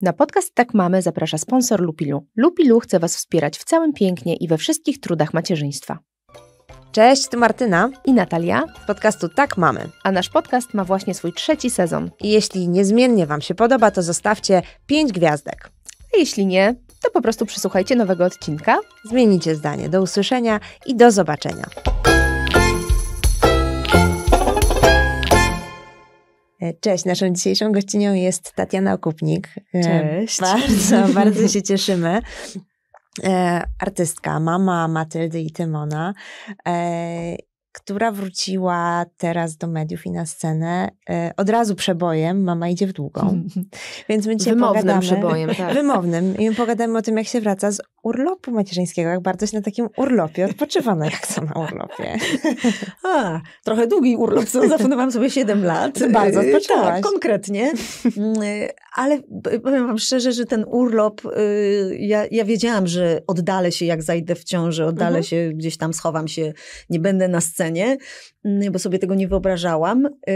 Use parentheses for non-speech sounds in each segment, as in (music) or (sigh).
Na podcast Tak Mamy zaprasza sponsor Lupilu. Lupilu chce Was wspierać w całym pięknie i we wszystkich trudach macierzyństwa. Cześć, tu Martyna i Natalia z podcastu Tak Mamy. A nasz podcast ma właśnie swój trzeci sezon. I jeśli niezmiennie Wam się podoba, to zostawcie 5 gwiazdek. A jeśli nie, to po prostu przysłuchajcie nowego odcinka. Zmienicie zdanie. Do usłyszenia i do zobaczenia. E, cześć, naszą dzisiejszą gościnią jest Tatiana Okupnik. E, cześć. Bardzo, (laughs) bardzo się cieszymy. E, artystka, mama Matyldy i Tymona która wróciła teraz do mediów i na scenę e, od razu przebojem Mama idzie w długą. (laughs) Więc my dzisiaj Wymownym pogadamy, przebojem, tak. (laughs) Wymownym. I pogadamy o tym, jak się wraca z urlopu macierzyńskiego, jak bardzo się na takim urlopie odpoczywano, jak co na urlopie. (laughs) A, trochę długi urlop, zafundowałam sobie 7 lat. Bardzo odpoczyłaś. E, tak, konkretnie. Mm, e, ale powiem wam szczerze, że ten urlop, y, ja, ja wiedziałam, że oddalę się, jak zajdę w ciąży, oddalę mhm. się, gdzieś tam schowam się, nie będę na scenie, zlecenie, mm, bo sobie tego nie wyobrażałam yy,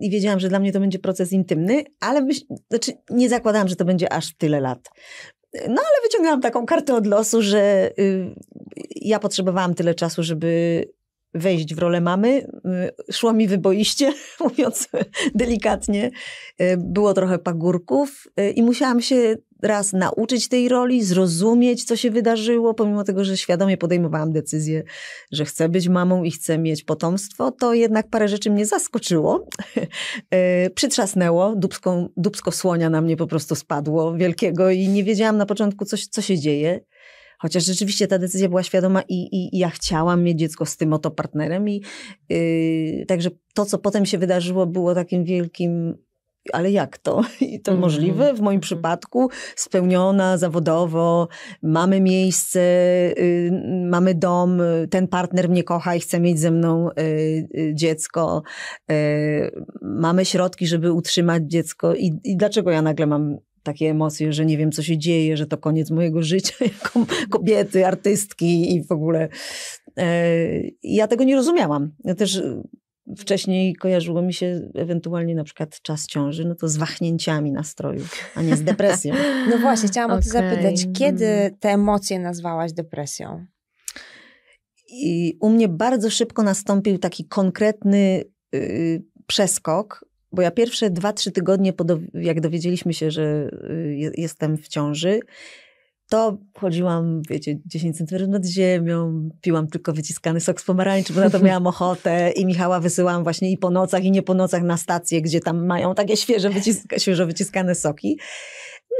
i wiedziałam, że dla mnie to będzie proces intymny, ale znaczy nie zakładałam, że to będzie aż tyle lat. No ale wyciągnęłam taką kartę od losu, że yy, ja potrzebowałam tyle czasu, żeby wejść w rolę mamy. Yy, szło mi wyboiście, (laughs) mówiąc delikatnie. Było trochę pagórków i musiałam się raz nauczyć tej roli, zrozumieć, co się wydarzyło, pomimo tego, że świadomie podejmowałam decyzję, że chcę być mamą i chcę mieć potomstwo, to jednak parę rzeczy mnie zaskoczyło, (laughs) e, przytrzasnęło, dubską, dubsko słonia na mnie po prostu spadło wielkiego i nie wiedziałam na początku, co, co się dzieje. Chociaż rzeczywiście ta decyzja była świadoma i, i, i ja chciałam mieć dziecko z tym oto partnerem. I, yy, także to, co potem się wydarzyło, było takim wielkim ale jak to? (laughs) I to mm -hmm. możliwe? W moim mhm. przypadku spełniona zawodowo, mamy miejsce, y, mamy dom, ten partner mnie kocha i chce mieć ze mną y, y, dziecko, y, mamy środki, żeby utrzymać dziecko. I, I dlaczego ja nagle mam takie emocje, że nie wiem, co się dzieje, że to koniec mojego (laughs) życia jako kobiety, artystki i w ogóle. Y, ja tego nie rozumiałam. Ja też Wcześniej kojarzyło mi się ewentualnie na przykład czas ciąży, no to z wahnięciami nastroju, a nie z (laughs) depresją. No właśnie, chciałam okay. o to zapytać, kiedy mm. te emocje nazwałaś depresją? I u mnie bardzo szybko nastąpił taki konkretny yy, przeskok, bo ja pierwsze dwa, trzy tygodnie, jak dowiedzieliśmy się, że y, jestem w ciąży, to chodziłam, wiecie, 10 centymetrów nad ziemią, piłam tylko wyciskany sok z pomarańczy, bo na to (laughs) miałam ochotę i Michała wysyłam właśnie i po nocach, i nie po nocach na stację, gdzie tam mają takie świeże, wyciska, świeżo wyciskane soki.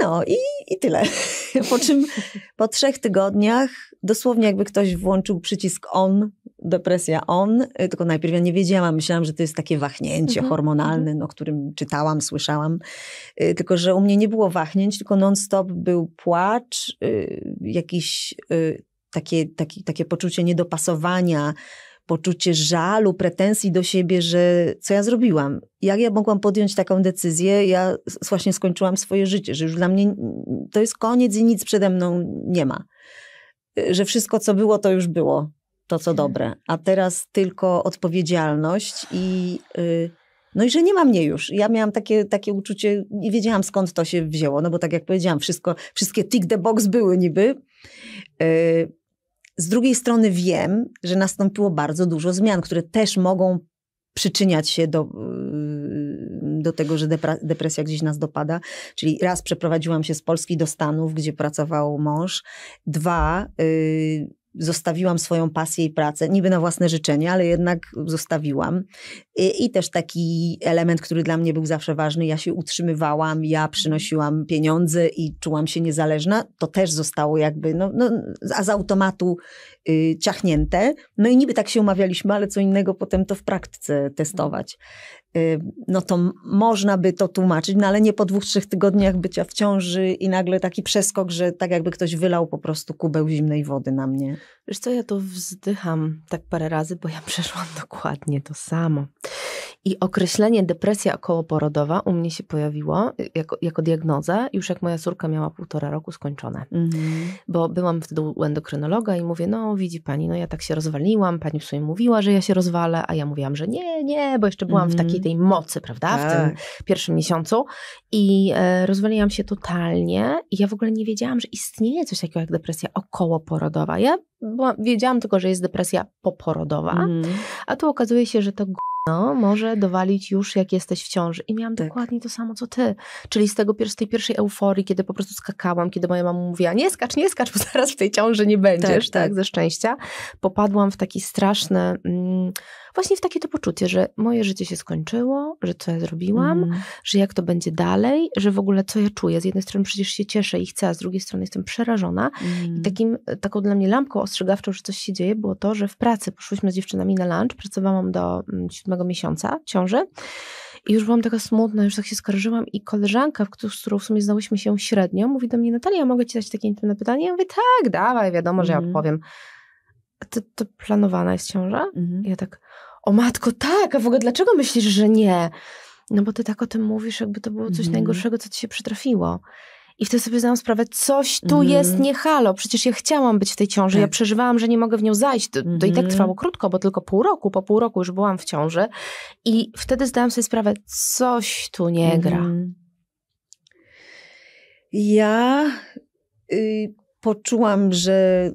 No i, i tyle. (laughs) Po czym po trzech tygodniach dosłownie jakby ktoś włączył przycisk on, depresja on, y, tylko najpierw ja nie wiedziałam, myślałam, że to jest takie wahnięcie mhm. hormonalne, mhm. No, o którym czytałam, słyszałam, y, tylko że u mnie nie było wahnięć, tylko non-stop był płacz, y, jakiś takie, takie, takie poczucie niedopasowania, poczucie żalu, pretensji do siebie, że co ja zrobiłam? Jak ja mogłam podjąć taką decyzję? Ja właśnie skończyłam swoje życie, że już dla mnie to jest koniec i nic przede mną nie ma. Y, że wszystko, co było, to już było to, co dobre. A teraz tylko odpowiedzialność i. Yy, no i że nie ma mnie już. Ja miałam takie, takie uczucie, nie wiedziałam skąd to się wzięło, no bo tak jak powiedziałam, wszystko, wszystkie tick the box były niby. Yy, z drugiej strony wiem, że nastąpiło bardzo dużo zmian, które też mogą przyczyniać się do, yy, do tego, że depresja gdzieś nas dopada. Czyli raz przeprowadziłam się z Polski do Stanów, gdzie pracował mąż. Dwa, yy, zostawiłam swoją pasję i pracę, niby na własne życzenie, ale jednak zostawiłam. I, I, też taki element, który dla mnie był zawsze ważny, ja się utrzymywałam, ja przynosiłam pieniądze i czułam się niezależna, to też zostało jakby, no, no a z automatu y, ciachnięte. No i niby tak się umawialiśmy, ale co innego potem to w praktyce testować. Y, no to można by to tłumaczyć, no ale nie po dwóch, trzech tygodniach bycia w ciąży i nagle taki przeskok, że tak jakby ktoś wylał po prostu kubeł zimnej wody na mnie. Wiesz co, ja to wzdycham tak parę razy, bo ja (laughs) przeszłam dokładnie to samo. I określenie depresja okołoporodowa u mnie się pojawiło y, jako, jako diagnoza już jak moja córka miała półtora roku skończone. Mhm. Bo byłam wtedy u endokrynologa i mówię, no widzi pani, no ja tak się rozwaliłam, pani w sumie mówiła, że ja się rozwalę, a ja mówiłam, że nie, nie, bo jeszcze byłam w takiej mhm. tej mocy, prawda, tak. w tym tak. pierwszym miesiącu i e, rozwaliłam się totalnie i ja w ogóle nie wiedziałam, że istnieje coś takiego jak depresja okołoporodowa. Ja byłam, wiedziałam tylko, że jest depresja poporodowa, mhm. a tu okazuje się, że to no, może dowalić już jak jesteś w ciąży. I miałam tak. dokładnie to samo, co ty. Czyli z tego, z tej pierwszej euforii, kiedy po prostu skakałam, kiedy moja mama mówiła, nie skacz, nie skacz, bo zaraz w tej ciąży nie będziesz, tak, tak. tak ze szczęścia, popadłam w taki straszny... Mm, właśnie w takie to poczucie, że moje życie się skończyło, że co ja zrobiłam, mm. że jak to będzie dalej, że w ogóle co ja czuję. Z jednej strony przecież się cieszę i chcę, a z drugiej strony jestem przerażona. Mm. I mhm. takim, e, taką dla mnie lampką ostrzegawczą, że coś się dzieje, było to, że w pracy poszłyśmy z dziewczynami na lunch, pracowałam do mm, siódmego miesiąca ciąży. I już byłam taka smutna, już tak się skarżyłam i koleżanka, z którą w sumie znałyśmy się średnio, mówi do mnie, Natalia, mogę ci dać takie intymne pytanie? Ja mówię, tak, dawaj, wiadomo, że mm. ja mhm. odpowiem to, to planowana jest ciąża? Mhm. Ja tak, o matko, tak, a w ogóle dlaczego myślisz, że nie? No bo ty tak o tym mówisz, jakby to było coś mhm. najgorszego, co ci się przytrafiło. I wtedy sobie zdałam sprawę, coś tu mhm. jest nie halo. Przecież ja chciałam być w tej ciąży. Tak. Ja przeżywałam, że nie mogę w nią zajść. To, i tak mhm. trwało krótko, bo tylko pół roku. Po pół roku już byłam w ciąży. I wtedy zdałam sobie sprawę, coś tu nie mhm. gra. Ja y, poczułam, że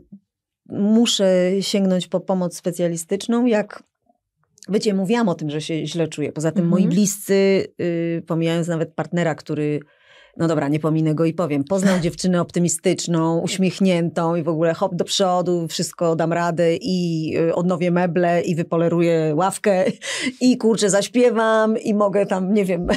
muszę sięgnąć po pomoc specjalistyczną, jak Wiecie, mówiłam o tym, że się źle czuję. Poza tym mm -hmm. moi mhm. bliscy, y, pomijając nawet partnera, który no dobra, nie pominę go i powiem, poznał dziewczynę optymistyczną, uśmiechniętą i w ogóle hop do przodu, wszystko dam radę i y, odnowię meble i wypoleruję ławkę (laughs) i kurczę, zaśpiewam i mogę tam, nie wiem,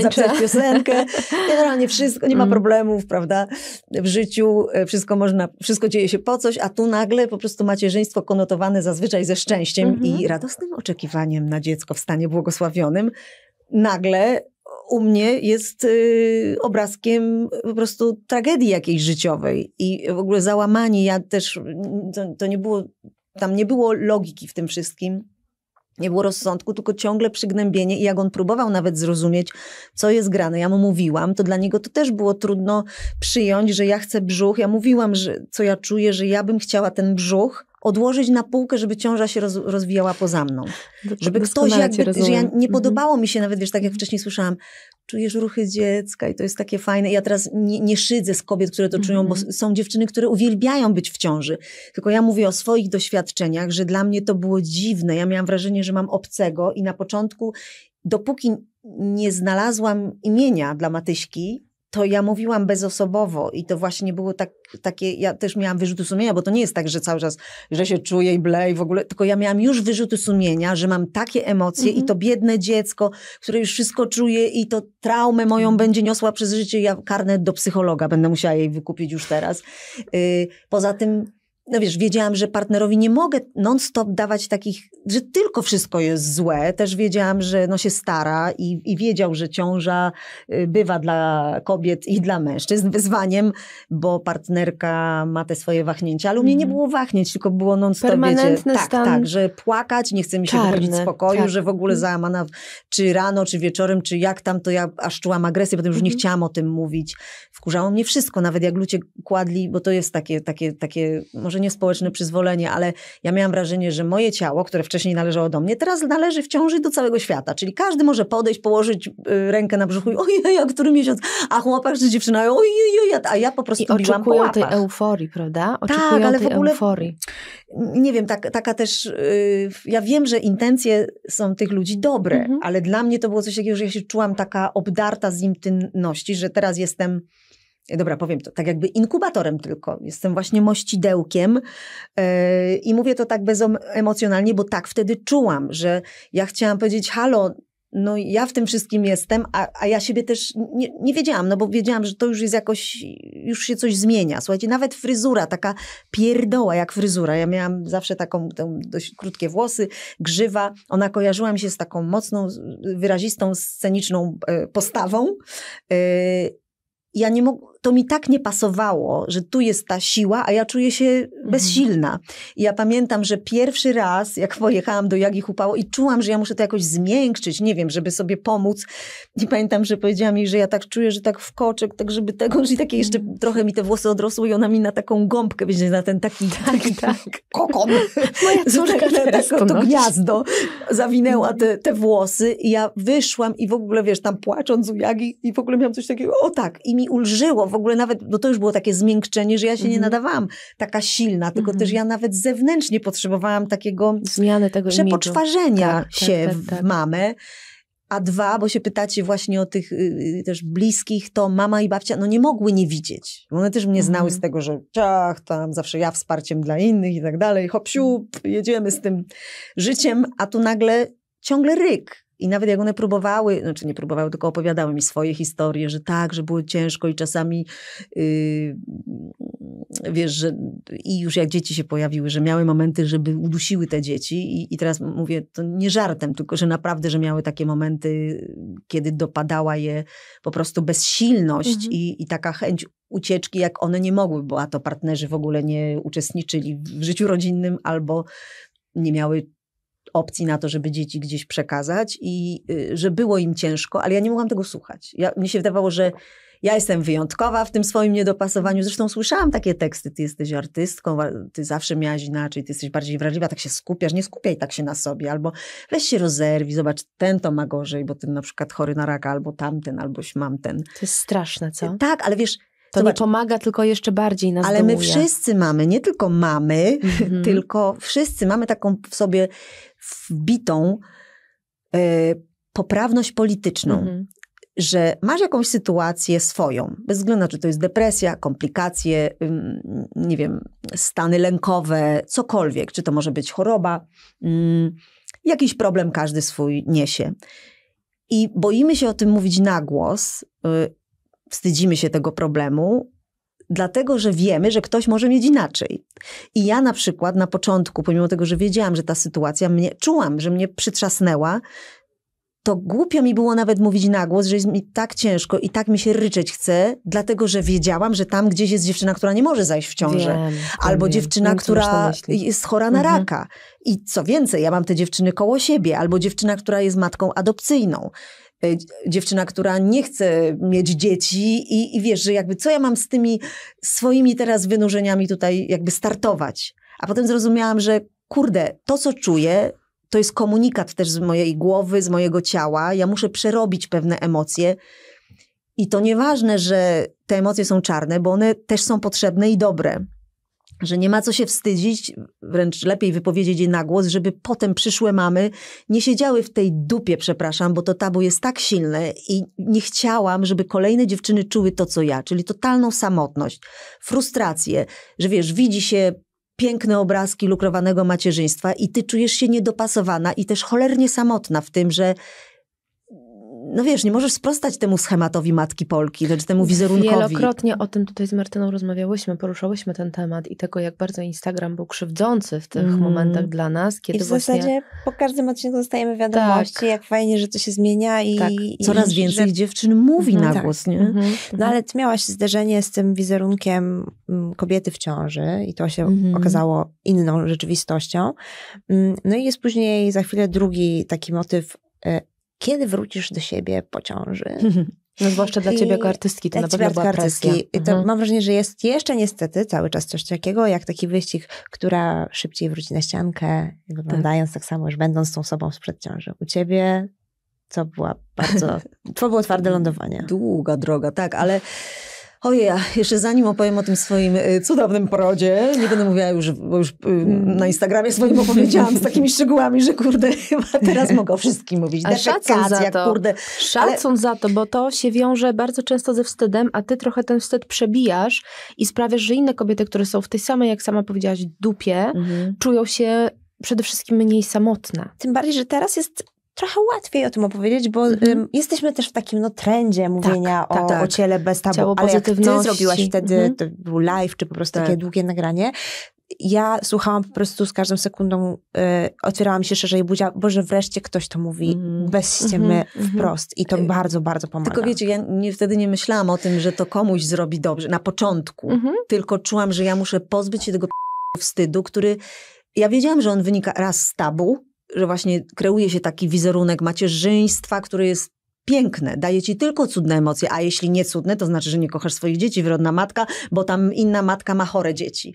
zapisać (laughs) piosenkę. Generalnie wszystko, nie ma mm. problemów, prawda, w życiu, y, wszystko można, wszystko dzieje się po coś, a tu nagle po prostu macierzyństwo konotowane zazwyczaj ze szczęściem mhm. i radosnym oczekiwaniem na dziecko w stanie błogosławionym, nagle u mnie jest y, obrazkiem po prostu tragedii jakiejś życiowej i w ogóle załamanie. Ja też, y, to, to nie było, tam nie było logiki w tym wszystkim nie było rozsądku, tylko ciągle przygnębienie i jak on próbował nawet zrozumieć, co jest grane. Ja mu mówiłam, to dla niego to też było trudno przyjąć, że ja chcę brzuch. Ja mówiłam, że co ja czuję, że ja bym chciała ten brzuch, odłożyć na półkę, żeby ciąża się roz, rozwijała poza mną. Żeby ktoś jakby, że ja, nie mhm. podobało mi się nawet, wiesz, tak jak mhm. wcześniej słyszałam, czujesz ruchy dziecka i to jest takie fajne. Ja teraz nie, nie szydzę z kobiet, które to czują, bo mhm. są dziewczyny, które uwielbiają być w ciąży. Tylko ja mówię o swoich doświadczeniach, że dla mnie to było dziwne. Ja miałam wrażenie, że mam obcego i na początku, dopóki nie znalazłam imienia dla Matyśki, to ja mówiłam bezosobowo i to właśnie było tak, takie, ja też miałam wyrzuty sumienia, bo to nie jest tak, że cały czas, że się czuję i blej w ogóle, tylko ja miałam już wyrzuty sumienia, że mam takie emocje i mhm. to biedne dziecko, które już wszystko czuje i to traumę moją mhm. będzie niosła przez życie, ja karnę do psychologa będę musiała jej wykupić już teraz. Yy, poza tym no wiesz, wiedziałam, że partnerowi nie mogę non-stop dawać takich, że tylko wszystko jest złe. Też wiedziałam, że no się stara i, i wiedział, że ciąża y, bywa dla kobiet i dla mężczyzn wyzwaniem, bo partnerka ma te swoje wahnięcia, ale u mnie nie mhm. było wahnięć, tylko było non-stop, Permanentny wiecie, tak, tak, że płakać, nie chce mi się czarny, wychodzić z pokoju, tak. że w ogóle mhm. załamana, czy rano, czy wieczorem, czy jak tam, to ja aż czułam agresję, potem już nie mhm. chciałam o tym mówić. Wkurzało mnie wszystko, nawet jak ludzie kładli, bo to jest takie, takie, takie może nie społeczne przyzwolenie, ale ja miałam wrażenie, że moje ciało, które wcześniej należało do mnie, teraz należy wciąż do całego świata. Czyli każdy może podejść, położyć y, rękę na brzuchu i ojej, a który miesiąc? A chłopak czy dziewczyna, ojej, a ja po prostu I biłam po łapach. tej euforii, prawda? Tak, oczekują tak, ale tej w ogóle, euforii. Nie wiem, tak, taka też, y, ja wiem, że intencje są tych ludzi dobre, mhm. ale dla mnie to było coś takiego, że ja się czułam taka obdarta z intymności, że teraz jestem dobra, powiem to, tak jakby inkubatorem tylko. Jestem właśnie mościdełkiem yy, i mówię to tak bezemocjonalnie, bo tak wtedy czułam, że ja chciałam powiedzieć halo, no ja w tym wszystkim jestem, a, a ja siebie też nie, nie wiedziałam, no bo wiedziałam, że to już jest jakoś, już się coś zmienia. Słuchajcie, nawet fryzura, taka pierdoła jak fryzura. Ja miałam zawsze taką, dość krótkie włosy, grzywa. Ona kojarzyła mi się z taką mocną, wyrazistą, sceniczną e, postawą. E, ja nie mogłam, to mi tak nie pasowało, że tu jest ta siła, a ja czuję się mhm. bezsilna. I ja pamiętam, że pierwszy raz, jak pojechałam do Jagi Hupało i czułam, że ja muszę to jakoś zmiękczyć, nie wiem, żeby sobie pomóc. I pamiętam, że powiedziała mi, że ja tak czuję, że tak w koczek, tak żeby tego, że takie jeszcze mhm. trochę mi te włosy odrosły i ona mi na taką gąbkę, wiecie, na ten taki, tak, tak. kokon. Moja córka (laughs) teraz tak, to gniazdo zawinęła te, mhm. te włosy i ja wyszłam i w ogóle, wiesz, tam płacząc u Jagi i w ogóle miałam coś takiego, o tak, i mi ulżyło w ogóle nawet, bo no to już było takie zmiękczenie, że ja się nie mhm. nadawałam taka silna, tylko też mhm. ja nawet zewnętrznie potrzebowałam takiego zmiany tego przepoczwarzenia tak, tak, się tak, tak, w mamę. A dwa, bo się pytacie właśnie o tych y, y, też bliskich, to mama i babcia, no nie mogły nie widzieć. One też mnie znały mhm. z tego, że ciach, tam zawsze ja wsparciem dla innych i tak dalej, hop, siup, jedziemy z tym życiem, a tu nagle ciągle ryk. I nawet jak one próbowały, znaczy nie próbowały, tylko opowiadały mi swoje historie, że tak, że było ciężko i czasami yy, wiesz, że i już jak dzieci się pojawiły, że miały momenty, żeby udusiły te dzieci i, i teraz mówię, to nie żartem, tylko że naprawdę, że miały takie momenty, kiedy dopadała je po prostu bezsilność mhm. i, i taka chęć ucieczki, jak one nie mogły, bo a to partnerzy w ogóle nie uczestniczyli w życiu rodzinnym albo nie miały opcji na to, żeby dzieci gdzieś przekazać i y, że było im ciężko, ale ja nie mogłam tego słuchać. Ja, mnie się wydawało, że ja jestem wyjątkowa w tym swoim niedopasowaniu. Zresztą słyszałam takie teksty, ty jesteś artystką, ty zawsze miałaś inaczej, ty jesteś bardziej wrażliwa, tak się skupiasz, nie skupiaj tak się na sobie, albo weź się rozerwij, zobacz, ten to ma gorzej, bo ten na przykład chory na raka, albo tamten, alboś mam ten. To jest straszne, co? Tak, ale wiesz, to Zobacz, nie pomaga, tylko jeszcze bardziej nas Ale my wszyscy mamy, nie tylko mamy, mm-hmm. (laughs) tylko wszyscy mamy taką w sobie wbitą e, poprawność polityczną. Mm-hmm. Że masz jakąś sytuację swoją, bez względu na to, czy to jest depresja, komplikacje, nie wiem, stany lękowe, cokolwiek, czy to może być choroba, mm, jakiś problem każdy swój niesie. I boimy się o tym mówić na głos, y, wstydzimy się tego problemu, dlatego że wiemy, że ktoś może mieć inaczej. I ja na przykład na początku, pomimo tego, że wiedziałam, że ta sytuacja mnie, czułam, że mnie przytrzasnęła, to głupio mi było nawet mówić na głos, że jest mi tak ciężko i tak mi się ryczeć chce, dlatego że wiedziałam, że tam gdzieś jest dziewczyna, która nie może zajść w ciążę. Wiem, albo wiem. dziewczyna, wiem, która jest chora na mhm. raka. I co więcej, ja mam te dziewczyny koło siebie, albo dziewczyna, która jest matką adopcyjną. E, dziewczyna, która nie chce mieć dzieci i, i wiesz, że jakby co ja mam z tymi swoimi teraz wynurzeniami tutaj jakby startować. A potem zrozumiałam, że kurde, to co czuję, to jest komunikat też z mojej głowy, z mojego ciała. Ja muszę przerobić pewne emocje. I to nieważne, że te emocje są czarne, bo one też są potrzebne i dobre że nie ma co się wstydzić, wręcz lepiej wypowiedzieć je na głos, żeby potem przyszłe mamy nie siedziały w tej dupie, przepraszam, bo to tabu jest tak silne i nie chciałam, żeby kolejne dziewczyny czuły to, co ja, czyli totalną samotność, frustrację, że wiesz, widzi się piękne obrazki lukrowanego macierzyństwa i ty czujesz się niedopasowana i też cholernie samotna w tym, że no wiesz, nie możesz sprostać temu schematowi matki Polki, lecz temu wizerunkowi. Wielokrotnie o tym tutaj z Martyną rozmawiałyśmy, poruszałyśmy ten temat i tego, jak bardzo Instagram był krzywdzący w tych mm. momentach dla nas, kiedy I w właśnie... zasadzie po każdym odcinku dostajemy wiadomości, tak. jak fajnie, że to się zmienia i... Tak. Coraz i więcej że... dziewczyn mówi mhm, na tak. głos, tak. nie? Mhm, no mhm. ale ty miałaś zderzenie z tym wizerunkiem mm, kobiety w ciąży i to się mhm. okazało inną rzeczywistością. Mm, no i jest później za chwilę drugi taki motyw e, kiedy wrócisz do siebie po ciąży. (laughs) No zwłaszcza dla ciebie jako artystki, to dla na pewno była artystki. presja. I to mhm. mam wrażenie, że jest jeszcze niestety cały czas coś takiego, jak taki wyścig, która szybciej wróci na ściankę, tak. wyglądając tak, tak samo, już będąc tą sobą sprzed ciąży. U ciebie to była bardzo, (laughs) to było twarde lądowanie. Długa droga, tak, ale Ojej, jeszcze zanim opowiem o tym swoim y, cudownym porodzie, nie będę mówiła już, bo już y, na Instagramie swoim opowiedziałam z takimi szczegółami, że kurde, (laughs) chyba teraz mogę o wszystkim mówić. A szacun za to, kurde. Szacun ale... za to, bo to się wiąże bardzo często ze wstydem, a ty trochę ten wstyd przebijasz i sprawiasz, że inne kobiety, które są w tej samej, jak sama powiedziałaś, dupie, mhm. czują się przede wszystkim mniej samotne. Tym bardziej, że teraz jest trochę łatwiej o tym opowiedzieć, bo mhm. jesteśmy też w takim no, trendzie tak, mówienia tak, o, tak, tak. o ciele bez tabu, Ciało ale jak ty zrobiłaś wtedy, mhm. to był live, czy po prostu tak. takie długie nagranie, ja słuchałam po prostu z każdą sekundą, y, e, otwierała się szerzej buzia, bo że wreszcie ktoś to mówi mm. bez ściemy mm -hmm, wprost i to mm. bardzo, bardzo pomaga. Tylko wiecie, ja nie, wtedy nie myślałam o tym, że to komuś zrobi dobrze na początku, -hmm. tylko czułam, że ja muszę pozbyć się tego wstydu, który ja wiedziałam, że on wynika raz z tabu, że właśnie kreuje się taki wizerunek macierzyństwa, który jest piękne, daje ci tylko cudne emocje, a jeśli nie cudne, to znaczy, że nie kochasz swoich dzieci, wyrodna matka, bo tam inna matka ma chore dzieci.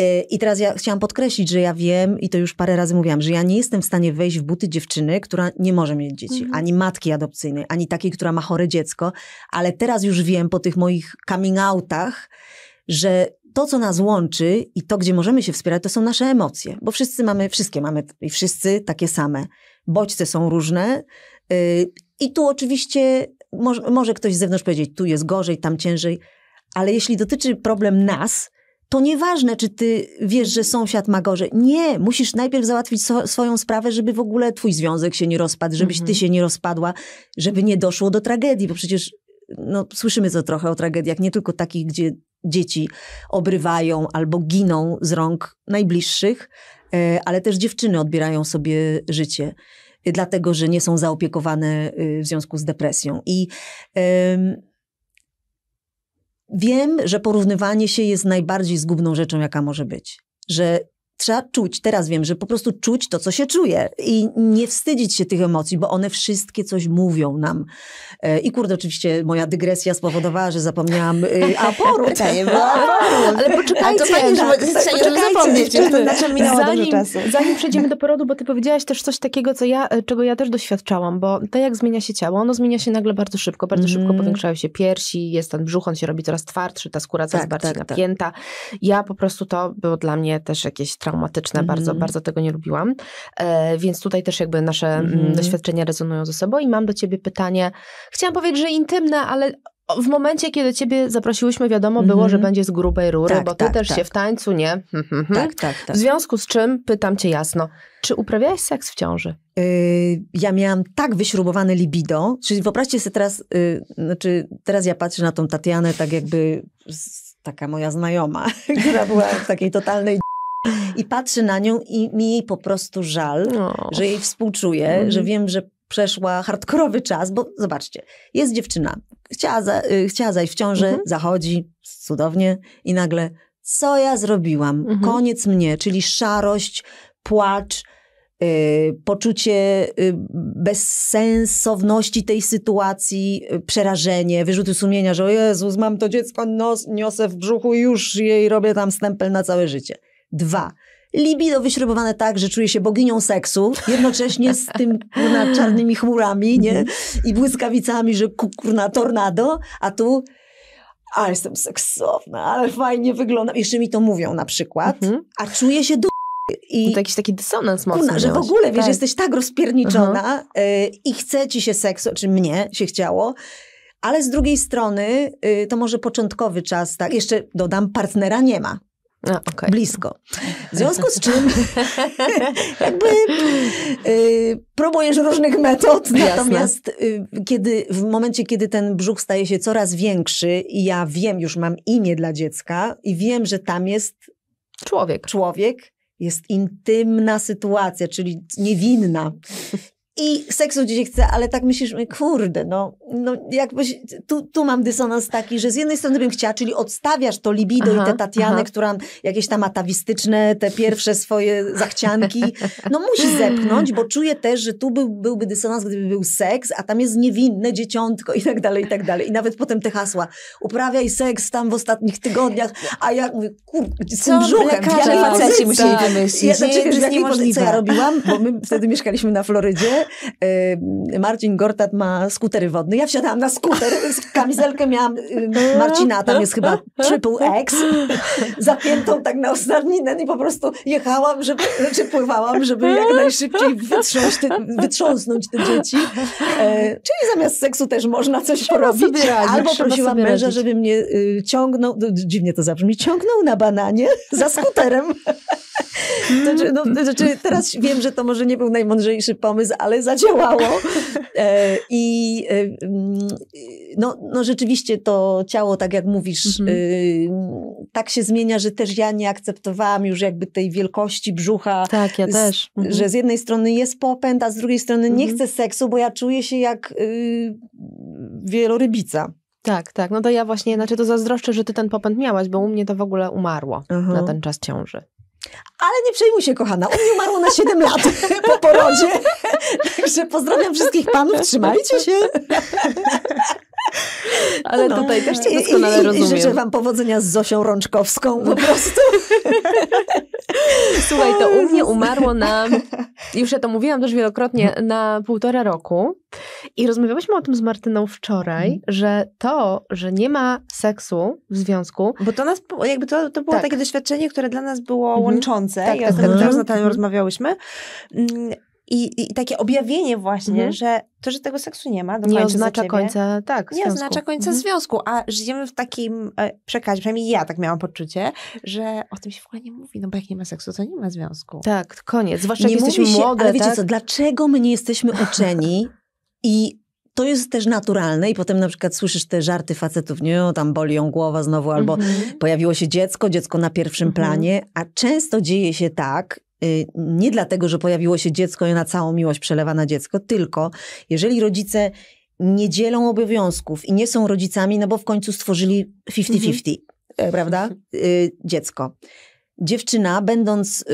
Y, I teraz ja chciałam podkreślić, że ja wiem, i to już parę razy mówiłam, że ja nie jestem w stanie wejść w buty dziewczyny, która nie może mieć dzieci, mhm. ani matki adopcyjnej, ani takiej, która ma chore dziecko, ale teraz już wiem po tych moich coming outach, że to, co nas łączy i to, gdzie możemy się wspierać, to są nasze emocje, bo wszyscy mamy, wszystkie mamy i wszyscy takie same. Bodźce są różne. Y, I tu oczywiście może, może ktoś z zewnątrz powiedzieć, tu jest gorzej, tam ciężej, ale jeśli dotyczy problem nas, to nieważne, czy ty wiesz, że sąsiad ma gorzej. Nie, musisz najpierw załatwić so, swoją sprawę, żeby w ogóle twój związek się nie rozpadł, żebyś ty mhm. się nie rozpadła, żeby nie doszło do tragedii, bo przecież no, słyszymy co trochę o tragediach, nie tylko takich, gdzie dzieci obrywają albo giną z rąk najbliższych, e, ale też dziewczyny odbierają sobie życie, e, dlatego że nie są zaopiekowane e, w związku z depresją. I wiem, że porównywanie się jest najbardziej zgubną rzeczą, jaka może być. Że trzeba czuć, teraz wiem, że po prostu czuć to, co się czuje i nie wstydzić się tych emocji, bo one wszystkie coś mówią nam. E, I kurde, oczywiście moja dygresja spowodowała, że zapomniałam y, aporut. (laughs) (laughs) Ale poczekajcie, minęło zanim, czasu. zanim przejdziemy do porodu, bo ty powiedziałaś też coś takiego, co ja, y, czego ja też doświadczałam, bo to jak zmienia się ciało, ono zmienia się nagle bardzo szybko, bardzo mm. szybko powiększają się piersi, jest ten brzuch, on się robi coraz twardszy, ta skóra coraz tak, bardziej tak, tak. napięta. Ja po prostu to było dla mnie też jakieś trauma traumatyczne, mm. bardzo, bardzo tego nie lubiłam. E, więc tutaj też jakby nasze mm. Mhm. doświadczenia rezonują ze sobą i mam do ciebie pytanie, chciałam powiedzieć, że intymne, ale w momencie, kiedy ciebie zaprosiłyśmy, wiadomo było, mm że będzie z grubej rury, tak, bo ty tak, też tak. się w tańcu, nie? Mhm, mhm. tak, tak, tak. W związku z czym pytam cię jasno, czy uprawiałeś seks w ciąży? Yy, ja miałam tak wyśrubowane libido, czyli wyobraźcie sobie teraz, yy, znaczy teraz ja patrzę na tą Tatianę tak jakby z, taka moja znajoma, (laughs) która była w takiej totalnej i patrzy na nią i mi jej po prostu żal, no. że jej współczuję, mm. że wiem, że przeszła hardkorowy czas, bo zobaczcie, jest dziewczyna, chciała, za, y, chciała zajść w ciążę, mm -hmm. zachodzi, cudownie i nagle, co ja zrobiłam? Mm -hmm. Koniec mnie, czyli szarość, płacz, y, poczucie y, bezsensowności tej sytuacji, y, przerażenie, wyrzuty sumienia, że o Jezus, mam to dziecko, nos, niosę w brzuchu i już jej robię tam stempel na całe życie. Dwa. Libido wyśrubowane tak, że czuje się boginią seksu, jednocześnie z tym kurna czarnymi chmurami, nie? I błyskawicami, że kurna tornado, a tu ale jestem seksowna, ale fajnie wyglądam. Jeszcze mi to mówią na przykład, mhm. a czuję się do... I to jakiś taki dysonans mocny. Kuna, że w ogóle, wiesz, tak. jesteś tak rozpierniczona uh -huh. y, i chce ci się seksu, czy mnie się chciało, ale z drugiej strony y, to może początkowy czas, tak, jeszcze dodam, partnera nie ma. No, okay. Blisko. W związku z czym (laughs) jakby y, próbujesz różnych metod, natomiast y, kiedy, w momencie, kiedy ten brzuch staje się coraz większy i ja wiem, już mam imię dla dziecka i wiem, że tam jest człowiek, człowiek jest intymna sytuacja, czyli niewinna. I seksu dzisiaj chcę, ale tak myślisz, kurde, no, no jakbyś, tu, tu mam dysonans taki, że z jednej strony bym chciała, czyli odstawiasz to libido aha, i tę Tatianę, aha. która jakieś tam atawistyczne, te pierwsze swoje zachcianki, no musi zepchnąć, bo czuję też, że tu był, byłby dysonans, gdyby był seks, a tam jest niewinne dzieciątko i tak dalej, i tak dalej. I nawet potem te hasła, uprawiaj seks tam w ostatnich tygodniach, a ja mówię, kurde, z tym brzuchem, ja jakiej pozycji? Musieli wymyślić. Ja, znaczy, nie, wiesz, nie, co ja robiłam? Bo my wtedy mieszkaliśmy na Florydzie, Y, Marcin Gortat ma skutery wodne. Ja wsiadałam na skuter, kamizelkę miałam y, Marcina, tam jest chyba triple X, zapiętą tak na ostatni i po prostu jechałam, żeby, czy znaczy pływałam, żeby jak najszybciej wytrząsnąć te, wytrząsnąć te dzieci. E, czyli zamiast seksu też można coś trzeba porobić. Radzić, Albo prosiłam męża, radzić. żeby mnie y, ciągnął, dziwnie to zabrzmi, ciągnął na bananie za skuterem. Mm. Znaczy, no, znaczy, teraz wiem, że to może nie był najmądrzejszy pomysł, ale ale zadziałało. (laughs) E, I e, mm, no, no rzeczywiście to ciało, tak jak mówisz, mhm. Y, tak się zmienia, że też ja nie akceptowałam już jakby tej wielkości brzucha. Tak, ja też. Mhm. Że z jednej strony jest popęd, a z drugiej strony nie mhm. chcę seksu, bo ja czuję się jak y, wielorybica. Tak, tak. No to ja właśnie, znaczy to zazdroszczę, że ty ten popęd miałaś, bo u mnie to w ogóle umarło na ten czas ciąży. Ale nie przejmuj się, kochana. U mnie umarło na 7 lat (laughs) po porodzie. Także pozdrawiam wszystkich panów. Trzymajcie się. Ale no. tutaj też cię doskonale I, i, rozumiem. I życzę wam powodzenia z Zosią Rączkowską po no. prostu. (laughs) Słuchaj, to u mnie umarło na, (laughs) już ja to mówiłam też wielokrotnie, na półtora roku. I rozmawiałyśmy o tym z Martyną wczoraj, mm. że to, że nie ma seksu w związku. Bo to nas, jakby to, to było tak. takie doświadczenie, które dla nas było mm łączące. Tak, ja tak, tak, teraz z mhm. Natalią mhm. rozmawiałyśmy. Mm, i, I, takie objawienie właśnie, mhm. że to, że tego seksu nie ma, nie oznacza ciebie, końca, tak, Nie związku. oznacza końca mhm. związku, a żyjemy w takim e, przekazie, przynajmniej ja tak miałam poczucie, że o tym się w ogóle nie mówi, no bo jak nie ma seksu, to nie ma związku. Tak, koniec, zwłaszcza nie jak jesteśmy się, młode. Ale wiecie tak? co, dlaczego my nie jesteśmy uczeni i to jest też naturalne i potem na przykład słyszysz te żarty facetów, nie, tam boli ją głowa znowu, albo mm -hmm. pojawiło się dziecko, dziecko na pierwszym mm -hmm. planie, a często dzieje się tak, Y, nie dlatego, że pojawiło się dziecko i na całą miłość przelewa na dziecko, tylko jeżeli rodzice nie dzielą obowiązków i nie są rodzicami, no bo w końcu stworzyli 50-50, mhm. E, prawda? Y, dziecko Dziewczyna, będąc y,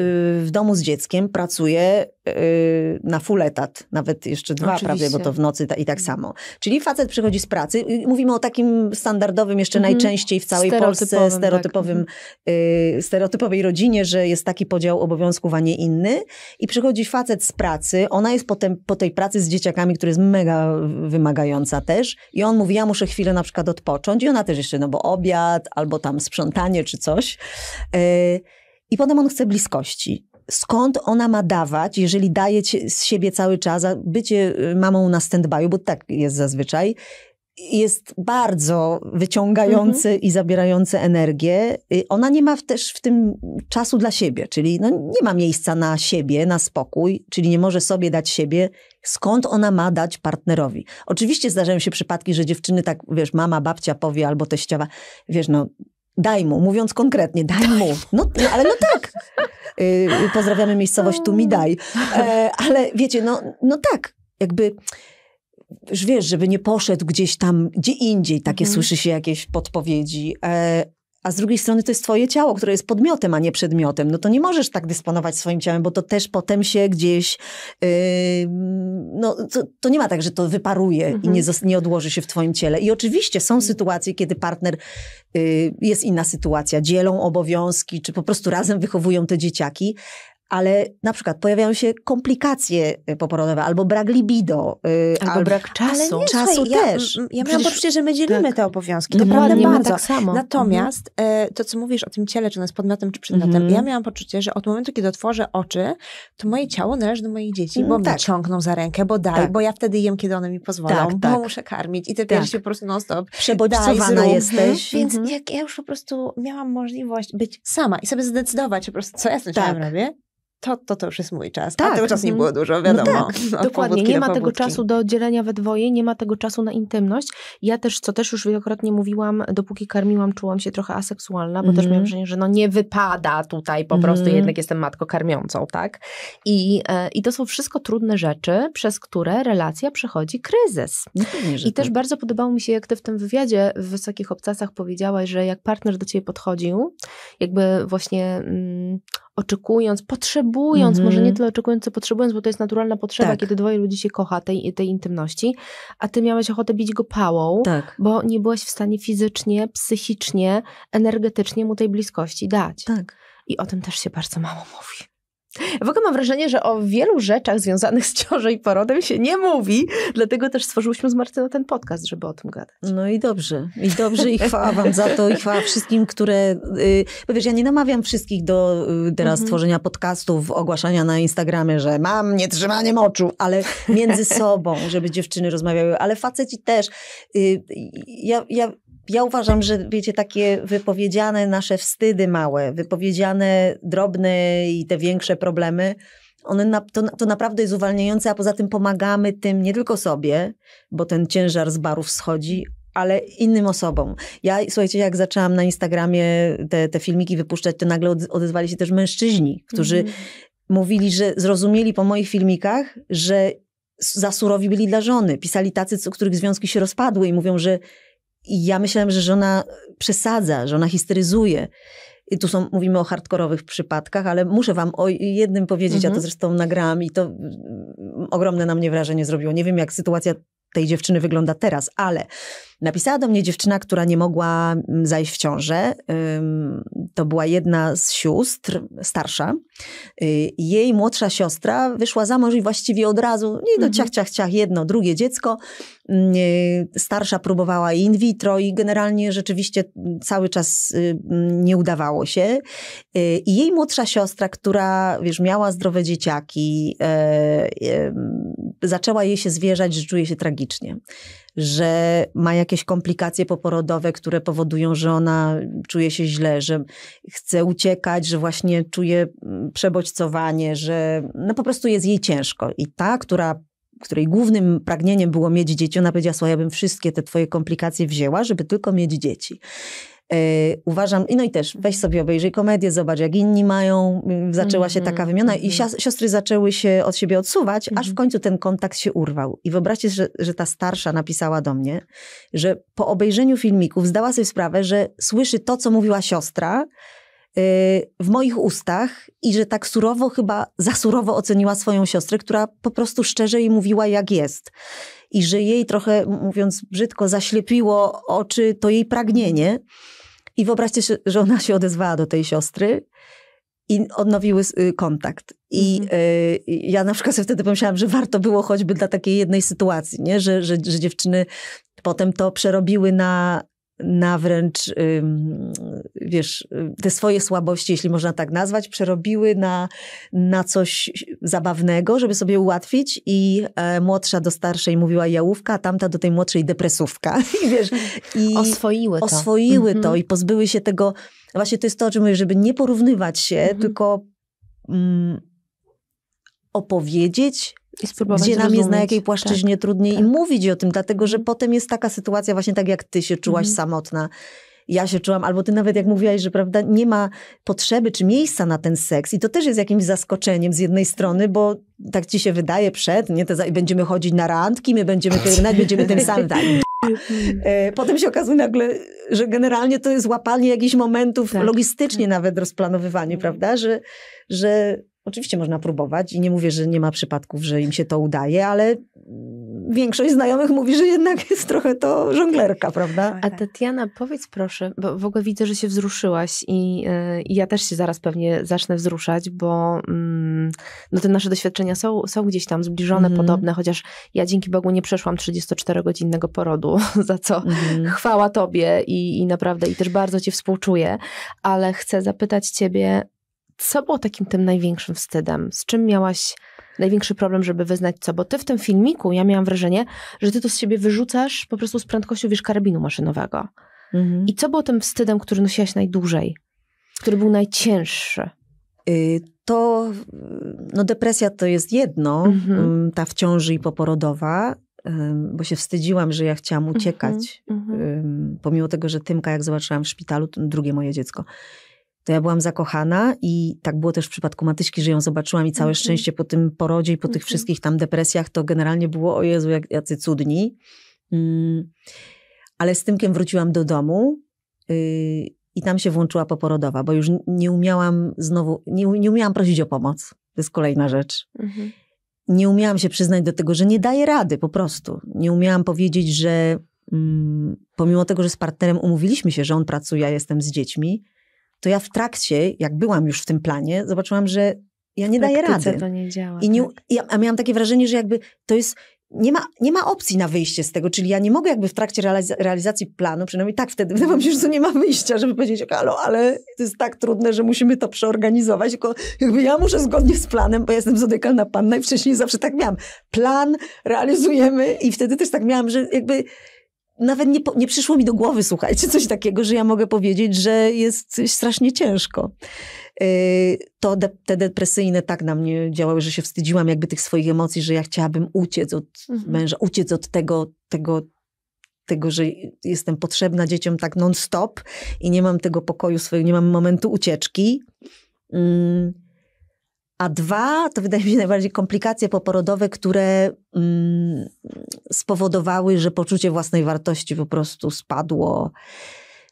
w domu z dzieckiem, pracuje y, na full etat, nawet jeszcze dwa Oczywiście. prawie, bo to w nocy ta, i tak mm. samo. Czyli facet przychodzi z pracy, mówimy o takim standardowym, jeszcze mm najczęściej w całej Polsce, stereotypowym, tak. Mhm. y, stereotypowej rodzinie, że jest taki podział obowiązków, a nie inny. I przychodzi facet z pracy, ona jest potem po tej pracy z dzieciakami, która jest mega wymagająca też. I on mówi, ja muszę chwilę na przykład odpocząć. I ona też jeszcze, no bo obiad, albo tam sprzątanie, czy coś. Y, i potem on chce bliskości. Skąd ona ma dawać, jeżeli daje z siebie cały czas, bycie y, mamą na stand-by, bo tak jest zazwyczaj, jest bardzo wyciągające mm -hmm. i zabierające energię. Y, ona nie ma też w tym czasu dla siebie, czyli no nie ma miejsca na siebie, na spokój, czyli nie może sobie dać siebie. Skąd ona ma dać partnerowi? Oczywiście zdarzają się przypadki, że dziewczyny tak, wiesz, mama, babcia powie albo teściowa, wiesz, no Daj mu, mówiąc konkretnie, daj mu. No, no, ale no tak. Y, y, pozdrawiamy miejscowość Tu mi daj. E, ale wiecie, no, no tak, jakby wiesz, żeby nie poszedł gdzieś tam, gdzie indziej, takie mm. słyszy się jakieś podpowiedzi. E, a z drugiej strony to jest twoje ciało, które jest podmiotem, a nie przedmiotem. No to nie możesz tak dysponować swoim ciałem, bo to też potem się gdzieś, yy, no to, to, nie ma tak, że to wyparuje mhm. i nie, nie odłoży się w twoim ciele. I oczywiście są mhm. sytuacje, kiedy partner, yy, jest inna sytuacja, dzielą obowiązki, czy po prostu razem wychowują te dzieciaki, ale na przykład pojawiają się komplikacje y, poporodowe, albo brak libido. Y, albo brak czasu. Ale nie, czasu ja, też. Ja, ja miałam poczucie, że my dzielimy tak. te obowiązki. To no prawda bardzo. Tak samo. Natomiast mhm. e, to, co mówisz o tym ciele, czy ono jest podmiotem, czy przedmiotem, mhm. ja miałam poczucie, że od momentu, kiedy otworzę oczy, to moje ciało należy do moich dzieci, no bo tak. mnie ciągną za rękę, bo daj, tak. bo ja wtedy jem, kiedy one mi pozwolą, tak, bo tak. muszę karmić i te tak. po prostu non-stop. Przebodźcowana jesteś. Mhm. Więc jak ja już po prostu miałam możliwość być sama i sobie zdecydować po prostu, co ja z tym tak. robię, to, to, to już jest mój czas. Tak. A tego czasu nie było dużo, wiadomo. No tak, dokładnie, nie ma tego czasu do dzielenia we dwoje, nie ma tego czasu na intymność. Ja też, co też już wielokrotnie mówiłam, dopóki karmiłam, czułam się trochę aseksualna, bo mm też miałam mhm. wrażenie, że no nie wypada tutaj, po mm prostu mhm. jednak jestem matką karmiącą, tak? I, e, I to są wszystko trudne rzeczy, przez które relacja przechodzi kryzys. No I tak. też bardzo podobało mi się, jak ty w tym wywiadzie w Wysokich Obcasach powiedziałaś, że jak partner do ciebie podchodził, jakby właśnie mm, oczekując, potrzebując, mm -hmm. może nie mhm. tyle oczekując, co potrzebując, bo to jest naturalna potrzeba, tak. kiedy dwoje ludzi się kocha, tej, tej intymności, a ty miałeś ochotę bić go pałą, tak. bo nie byłaś w stanie fizycznie, psychicznie, energetycznie mu tej bliskości dać. Tak. I o tym też się bardzo mało mówi. W ogóle mam wrażenie, że o wielu rzeczach związanych z ciążą i porodem się nie mówi, dlatego też stworzyłyśmy z Martyną ten podcast, żeby o tym gadać. No i dobrze, i dobrze, i chwała wam za to, i chwała wszystkim, które... Yy, bo wiesz, ja nie namawiam wszystkich do yy, teraz mhm. tworzenia podcastów, ogłaszania na Instagramie, że mam nietrzymaniem oczu, ale między (laughs) sobą, żeby dziewczyny rozmawiały, ale faceci też. Yy, ja, ja ja uważam, że wiecie, takie wypowiedziane nasze wstydy małe, wypowiedziane drobne i te większe problemy, one na, to, to naprawdę jest uwalniające, a poza tym pomagamy tym nie tylko sobie, bo ten ciężar z barów schodzi, ale innym osobom. Ja, słuchajcie, jak zaczęłam na Instagramie te, te filmiki wypuszczać, to nagle odezwali się też mężczyźni, którzy mhm. mówili, że zrozumieli po moich filmikach, że za surowi byli dla żony. Pisali tacy, których związki się rozpadły i mówią, że i ja myślałam, że żona przesadza, że ona histeryzuje. I tu są, mówimy o hardkorowych przypadkach, ale muszę wam o jednym powiedzieć, mhm. ja to zresztą nagrałam i to mm, ogromne na mnie wrażenie zrobiło. Nie wiem, jak sytuacja tej dziewczyny wygląda teraz, ale Napisała do mnie dziewczyna, która nie mogła mm, zajść w ciążę. To była jedna z sióstr, starsza. Y, jej młodsza siostra wyszła za mąż i właściwie od razu, nie no, ciach, mhm. ciach, ciach, jedno, drugie dziecko. Mm, y, starsza próbowała in vitro i generalnie rzeczywiście cały czas y, nie udawało się. I jej młodsza siostra, która, wiesz, miała zdrowe dzieciaki, e, e, zaczęła jej się zwierzać, że czuje się tragicznie że ma jakieś komplikacje poporodowe, które powodują, że ona czuje się źle, że chce uciekać, że właśnie czuje mm, przebodźcowanie, że no po prostu jest jej ciężko. I ta, która której głównym pragnieniem było mieć dzieci, ona powiedziała, słuchaj, ja bym wszystkie te twoje komplikacje wzięła, żeby tylko mieć dzieci. E, uważam, no i też weź sobie obejrzyj komedię, zobacz jak inni mają, mm, zaczęła się taka mhm, wymiana i mhm. siostry zaczęły się od siebie odsuwać, aż w mhm. końcu ten kontakt się urwał. I wyobraźcie, że, że ta starsza napisała do mnie, że po obejrzeniu filmików zdała sobie sprawę, że słyszy to, co mówiła siostra, e, w moich ustach i że tak surowo, chyba za surowo oceniła swoją siostrę, która po prostu szczerze jej mówiła, jak jest. I że jej trochę, mówiąc brzydko, zaślepiło oczy to jej pragnienie. I wyobraźcie się, że ona się odezwała do tej siostry i odnowiły y, kontakt. I mhm. Y, ja na przykład sobie wtedy pomyślałam, że warto było choćby dla takiej jednej sytuacji, nie? Że, że, że dziewczyny potem to przerobiły na, na wręcz, wiesz, te swoje słabości, jeśli można tak nazwać, przerobiły na, na coś zabawnego, żeby sobie ułatwić i e, młodsza do starszej mówiła jałówka, a tamta do tej młodszej depresówka. (laughs) I wiesz, i oswoiły to. Oswoiły mhm. to i pozbyły się tego, właśnie to jest to, o czym mówię, żeby nie porównywać się, mhm. tylko mm, opowiedzieć, i spróbować Gdzie nam jest na jakiej płaszczyźnie tak, trudniej tak. i mówić o tym, dlatego że mhm. potem jest taka sytuacja właśnie tak, jak ty się czułaś mhm. samotna ja się czułam, albo ty nawet jak mówiłaś, że prawda, nie ma potrzeby czy miejsca na ten seks. I to też jest jakimś zaskoczeniem z jednej strony, bo tak ci się wydaje przed, nie? Te, będziemy chodzić na randki, my będziemy pielęgnać, będziemy tym samym, tak. (laughs) E, potem się okazuje nagle, że generalnie to jest łapanie jakichś momentów, tak. logistycznie tak. nawet rozplanowywanie, mhm. prawda, że, że Oczywiście można próbować i nie mówię, że nie ma przypadków, że im się to udaje, ale większość znajomych mówi, że jednak (laughs) jest trochę to żonglerka, prawda? A tak. Tatiana, powiedz proszę, bo w ogóle widzę, że się wzruszyłaś i, e, i ja też się zaraz pewnie zacznę wzruszać, bo mm, no te nasze doświadczenia są, są gdzieś tam zbliżone, mm. podobne, chociaż ja dzięki Bogu nie przeszłam 34-godzinnego porodu, (laughs) za co mm. chwała Tobie i, i naprawdę i też bardzo Ci współczuję, ale chcę zapytać Ciebie, co było takim tym największym wstydem? Z czym miałaś największy problem, żeby wyznać co? Bo ty w tym filmiku, ja miałam wrażenie, że ty to z siebie wyrzucasz po prostu z prędkością, wiesz, karabinu maszynowego. Mhm. I co było tym wstydem, który nosiłaś najdłużej? Który był najcięższy? Y, to, no depresja to jest jedno, mhm. Mm, ta w ciąży i poporodowa, bo się wstydziłam, że ja chciałam uciekać. Mhm, mhm. pomimo tego, że Tymka, jak zobaczyłam w szpitalu, drugie moje dziecko, to ja byłam zakochana i tak było też w przypadku Matyśki, że ją zobaczyłam i całe mhm. szczęście po tym porodzie i po tych mhm. wszystkich tam depresjach to generalnie było, o Jezu, jak, jacy cudni. Mm. Ale z Tymkiem wróciłam do domu yy, i tam się włączyła poporodowa, bo już nie umiałam znowu, nie, nie umiałam prosić o pomoc. To jest kolejna rzecz. Mhm. Nie umiałam się przyznać do tego, że nie daję rady po prostu. Nie umiałam powiedzieć, że mm, pomimo tego, że z partnerem umówiliśmy się, że on pracuje, ja jestem z dziećmi, to ja w trakcie, jak byłam już w tym planie, zobaczyłam, że ja nie daję rady. to nie działa. I nie, tak. ja, a miałam takie wrażenie, że jakby to jest nie ma, nie ma opcji na wyjście z tego, czyli ja nie mogę jakby w trakcie realizacji planu, przynajmniej tak wtedy wydawało mi się, że nie ma wyjścia, żeby powiedzieć, halo, ale to jest tak trudne, że musimy to przeorganizować, tylko jakby ja muszę zgodnie z planem, bo ja jestem zodekalna panna i wcześniej zawsze tak miałam. Plan realizujemy i wtedy też tak miałam, że jakby nawet nie, nie przyszło mi do głowy, słuchajcie, coś takiego, że ja mogę powiedzieć, że jest strasznie ciężko. Y, to de, te depresyjne tak na mnie działały, że się wstydziłam jakby tych swoich emocji, że ja chciałabym uciec od mhm. męża, uciec od tego, tego, tego, że jestem potrzebna dzieciom tak non-stop i nie mam tego pokoju swojego, nie mam momentu ucieczki. Mm a dwa, to wydaje mi się najbardziej komplikacje poporodowe, które mm, spowodowały, że poczucie własnej wartości po prostu spadło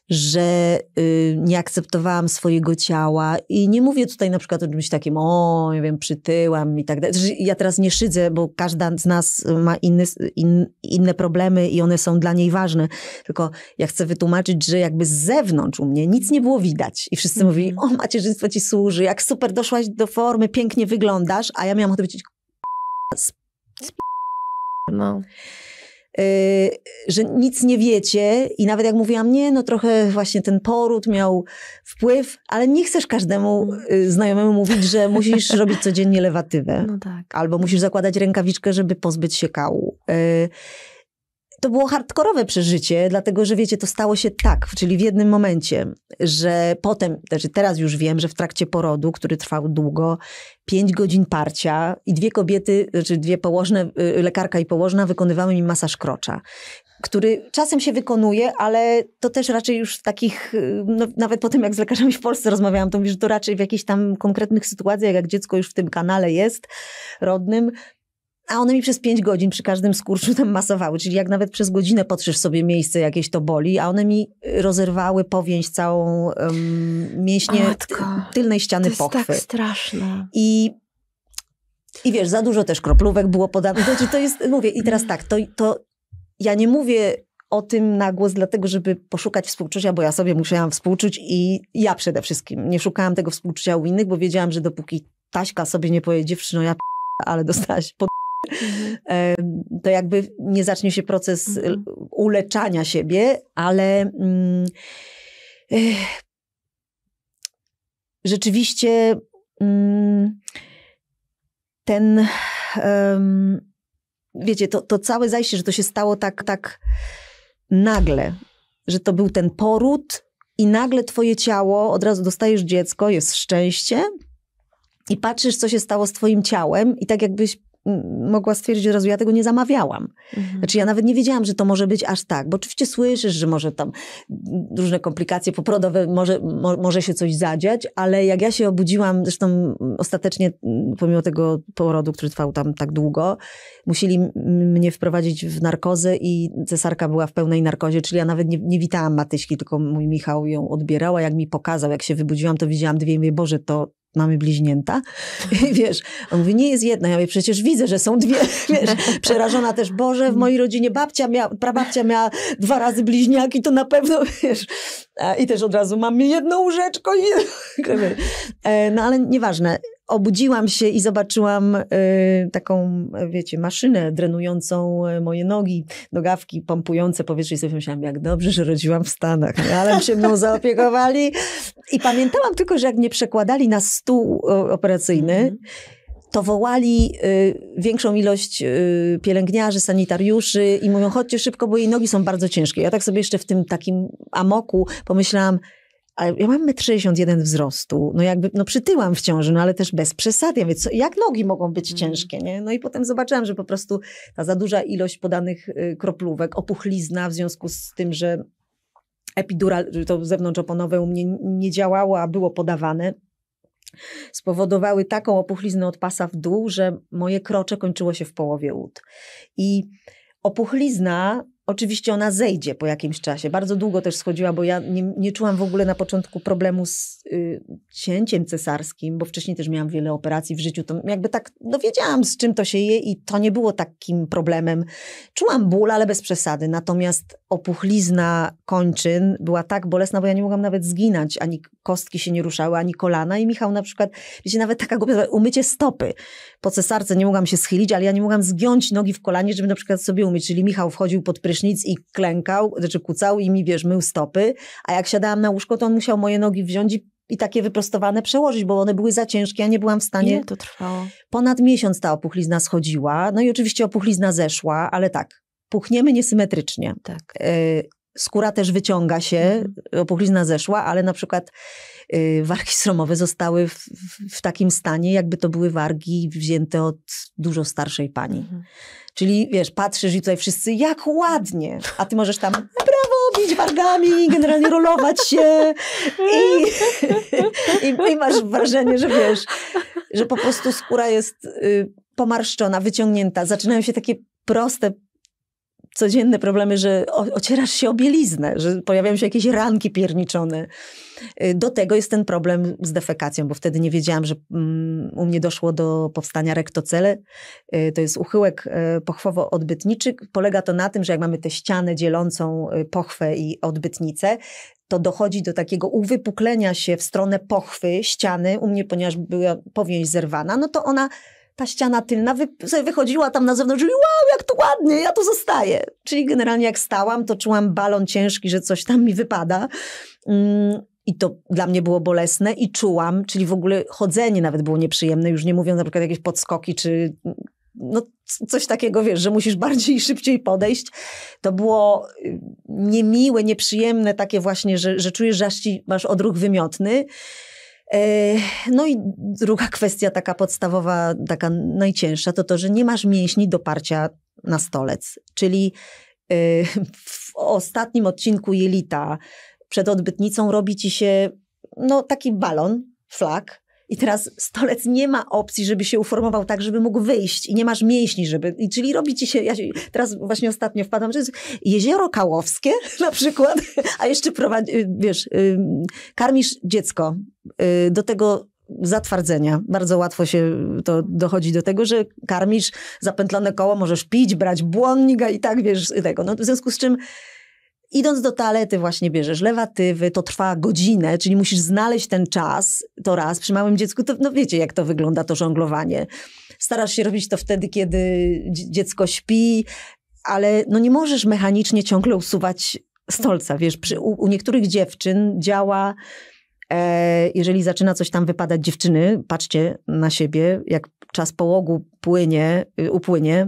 że y, nie akceptowałam swojego ciała i nie mówię tutaj na przykład o czymś takim, o, nie wiem, przytyłam i tak dalej. Znaczy, ja teraz nie szydzę, bo każda z nas ma inny, in, inne problemy i one są dla niej ważne, tylko ja chcę wytłumaczyć, że jakby z zewnątrz u mnie nic nie było widać i wszyscy mm. mówili, mhm. o, macierzyństwo ci służy, jak super doszłaś do formy, pięknie wyglądasz, a ja miałam ochotę powiedzieć, no. Y, że nic nie wiecie i nawet jak mówiłam, nie, no trochę właśnie ten poród miał wpływ, ale nie chcesz każdemu y, znajomemu mówić, że (laughs) musisz robić codziennie lewatywę. No tak. Albo musisz zakładać rękawiczkę, żeby pozbyć się kału. Y, to było hardkorowe przeżycie, dlatego że wiecie, to stało się tak, czyli w jednym momencie, że potem, znaczy teraz już wiem, że w trakcie porodu, który trwał długo, pięć godzin parcia i dwie kobiety, znaczy dwie położne, y, lekarka i położna wykonywały mi masaż krocza który czasem się wykonuje, ale to też raczej już w takich, y, no, nawet po tym jak z lekarzami w Polsce rozmawiałam, to mówię, że to raczej w jakichś tam konkretnych sytuacjach, jak dziecko już w tym kanale jest rodnym, a one mi przez pięć godzin przy każdym skurczu tam masowały. Czyli jak nawet przez godzinę potrzysz sobie miejsce jakieś, to boli, a one mi rozerwały powięź całą um, mięśnie Matko, tylnej ściany to jest tak pochwy. tak straszne. I, I wiesz, za dużo też kroplówek było podane. To, znaczy, to jest, mówię, i teraz tak, to, to ja nie mówię o tym na głos, dlatego żeby poszukać współczucia, bo ja sobie musiałam współczuć i ja przede wszystkim. Nie szukałam tego współczucia u innych, bo wiedziałam, że dopóki Taśka sobie nie pojedzie w no ja p***, ale dostałaś pod Mhm. to jakby nie zacznie się proces mhm. uleczania siebie, ale mm, rzeczywiście mm, ten, wiecie, to, to całe zajście, że to się stało tak, tak nagle, że to był ten poród i nagle twoje ciało, od razu dostajesz dziecko, jest szczęście i patrzysz, co się stało z twoim ciałem i tak jakbyś mogła stwierdzić od razu, ja tego nie zamawiałam. Mhm. Znaczy ja nawet nie wiedziałam, że to może być aż tak, bo oczywiście słyszysz, że może tam różne komplikacje poprodowe, może, mo, może się coś zadziać, ale jak ja się obudziłam, zresztą ostatecznie pomimo tego porodu, który trwał tam tak długo, musieli mnie wprowadzić w narkozę i cesarka była w pełnej narkozie, czyli ja nawet nie, nie witałam Matyśki, tylko mój Michał ją odbierał, a jak mi pokazał, jak się wybudziłam, to widziałam dwie, mówię, Boże, to, mamy bliźnięta. I (laughs) wiesz, on mówi, nie jest jedna. Ja mówię, przecież widzę, że są dwie. (laughs) Wiesz, przerażona też, Boże, w mojej rodzinie babcia miała, prababcia miała dwa razy bliźniaki, to na pewno, (laughs) wiesz. E, I też od razu mam jedną łóżeczko i... E, no ale nieważne obudziłam się i zobaczyłam y, taką, wiecie, maszynę drenującą y, moje nogi, nogawki pompujące powietrze i sobie myślałam, jak dobrze, że rodziłam w Stanach, no, ale się mną (laughs) zaopiekowali. I pamiętałam tylko, że jak mnie przekładali na stół operacyjny, mm -hmm to wołali y, większą ilość y, pielęgniarzy, sanitariuszy i mówią, chodźcie szybko, bo jej nogi są bardzo ciężkie. Ja tak sobie jeszcze w tym takim amoku pomyślałam, ja mam 1,61 m wzrostu, no jakby, no przytyłam w ciąży, no ale też bez przesady. Ja mówię, co, jak nogi mogą być mhm. ciężkie, nie? No i potem zobaczyłam, że po prostu ta za duża ilość podanych y, kroplówek, opuchlizna w związku z tym, że epidural, to oponowe u mnie nie działało, a było podawane, spowodowały taką opuchliznę od pasa w dół, że moje krocze kończyło się w połowie ud. I opuchlizna Oczywiście ona zejdzie po jakimś czasie. Bardzo długo też schodziła, bo ja nie, nie czułam w ogóle na początku problemu z y, cięciem cesarskim, bo wcześniej też miałam wiele operacji w życiu. To jakby tak, dowiedziałam no, z czym to się je i to nie było takim problemem. Czułam ból, ale bez przesady. Natomiast opuchlizna kończyn była tak bolesna, bo ja nie mogłam nawet zginać, ani kostki się nie ruszały, ani kolana. I Michał na przykład, wiecie, nawet taka głupia, umycie stopy. Po cesarce nie mogłam się schylić, ale ja nie mogłam zgiąć nogi w kolanie, żeby na przykład sobie umyć. Czyli Michał wchodził pod prysznic prysznic i klękał, znaczy kucał i mi, wiesz, mył stopy, a jak siadałam na łóżko, to on musiał moje nogi wziąć i, i takie wyprostowane przełożyć, bo one były za ciężkie, ja nie byłam w stanie... Ile to trwało? Ponad miesiąc ta opuchlizna schodziła, no i oczywiście opuchlizna zeszła, ale tak, puchniemy niesymetrycznie. Tak. E, skóra też wyciąga się, mhm. opuchlizna zeszła, ale na przykład e, wargi sromowe zostały w, w, w, takim stanie, jakby to były wargi wzięte od dużo starszej pani. Mhm. Czyli wiesz, patrzysz i tutaj wszyscy, jak ładnie, a ty możesz tam, brawo, bić wargami, generalnie rolować się i, i, i masz wrażenie, że wiesz, że po prostu skóra jest y, pomarszczona, wyciągnięta, zaczynają się takie proste codzienne problemy, że ocierasz się o bieliznę, że pojawiają się jakieś ranki pierniczone. Y, do tego jest ten problem z defekacją, bo wtedy nie wiedziałam, że mm, u mnie doszło do powstania rektocele. Y, to jest uchyłek y, pochwowo-odbytniczy. Polega to na tym, że jak mamy tę ścianę dzielącą pochwę i odbytnicę, to dochodzi do takiego uwypuklenia się w stronę pochwy, ściany. U mnie, ponieważ była powięź zerwana, no to ona ta ściana tylna wy, wychodziła tam na zewnątrz i wow, jak to ładnie, ja tu zostaję. Czyli generalnie jak stałam, to czułam balon ciężki, że coś tam mi wypada. Mm, I to dla mnie było bolesne i czułam, czyli w ogóle chodzenie nawet było nieprzyjemne, już nie mówiąc na przykład jakieś podskoki czy mm, no, coś takiego, wiesz, że musisz (laughs) bardziej i szybciej podejść. To było y, niemiłe, nieprzyjemne, takie właśnie, że, że czujesz, że masz odruch wymiotny. No i druga (laughs) kwestia, taka podstawowa, taka najcięższa, to to, że nie masz mięśni do parcia na stolec. Czyli w ostatnim odcinku jelita przed odbytnicą robi ci się no, taki balon, flak, i teraz stolec nie ma opcji, żeby się uformował tak, żeby mógł wyjść i nie masz mięśni, żeby... I czyli robi ci się... Ja się, teraz właśnie ostatnio wpadam, że jest jezioro kałowskie (laughs) na przykład, a jeszcze prowadzi, y, wiesz, y, karmisz dziecko y, do tego zatwardzenia. Bardzo łatwo się to dochodzi do tego, że karmisz zapętlone koło, możesz pić, brać błonnika i tak, wiesz, tego. No, w związku z czym Idąc do toalety właśnie bierzesz lewatywy, to trwa godzinę, czyli musisz znaleźć ten czas, to raz, przy małym dziecku, to, no wiecie jak to wygląda to żonglowanie. Starasz się robić to wtedy, kiedy dziecko śpi, ale no nie możesz mechanicznie ciągle usuwać stolca, wiesz, przy, u, u niektórych dziewczyn działa e, jeżeli zaczyna coś tam wypadać dziewczyny, patrzcie na siebie, jak czas połogu płynie, y, upłynie,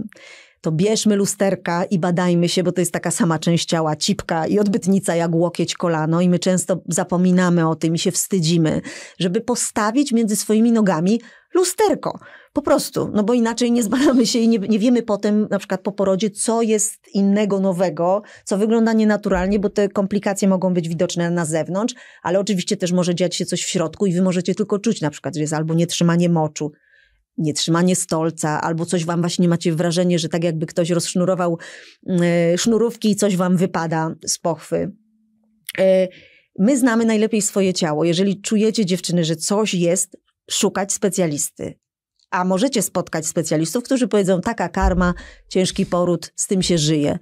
to bierzmy lusterka i badajmy się, bo to jest taka sama część ciała, cipka i odbytnica jak łokieć, kolano i my często zapominamy o tym i się wstydzimy, żeby postawić między swoimi nogami lusterko. Po prostu, no bo inaczej nie zbadamy się i nie, nie, wiemy potem, na przykład po porodzie, co jest innego, nowego, co wygląda nienaturalnie, bo te komplikacje mogą być widoczne na zewnątrz, ale oczywiście też może dziać się coś w środku i wy możecie tylko czuć na przykład, że jest albo nietrzymanie moczu, nietrzymanie stolca, albo coś wam właśnie macie wrażenie, że tak jakby ktoś rozsznurował mm, e, sznurówki i coś wam wypada z pochwy. E, my znamy najlepiej swoje ciało. Jeżeli czujecie dziewczyny, że coś jest, szukać specjalisty. A możecie spotkać specjalistów, którzy powiedzą: taka karma, ciężki poród, z tym się żyje.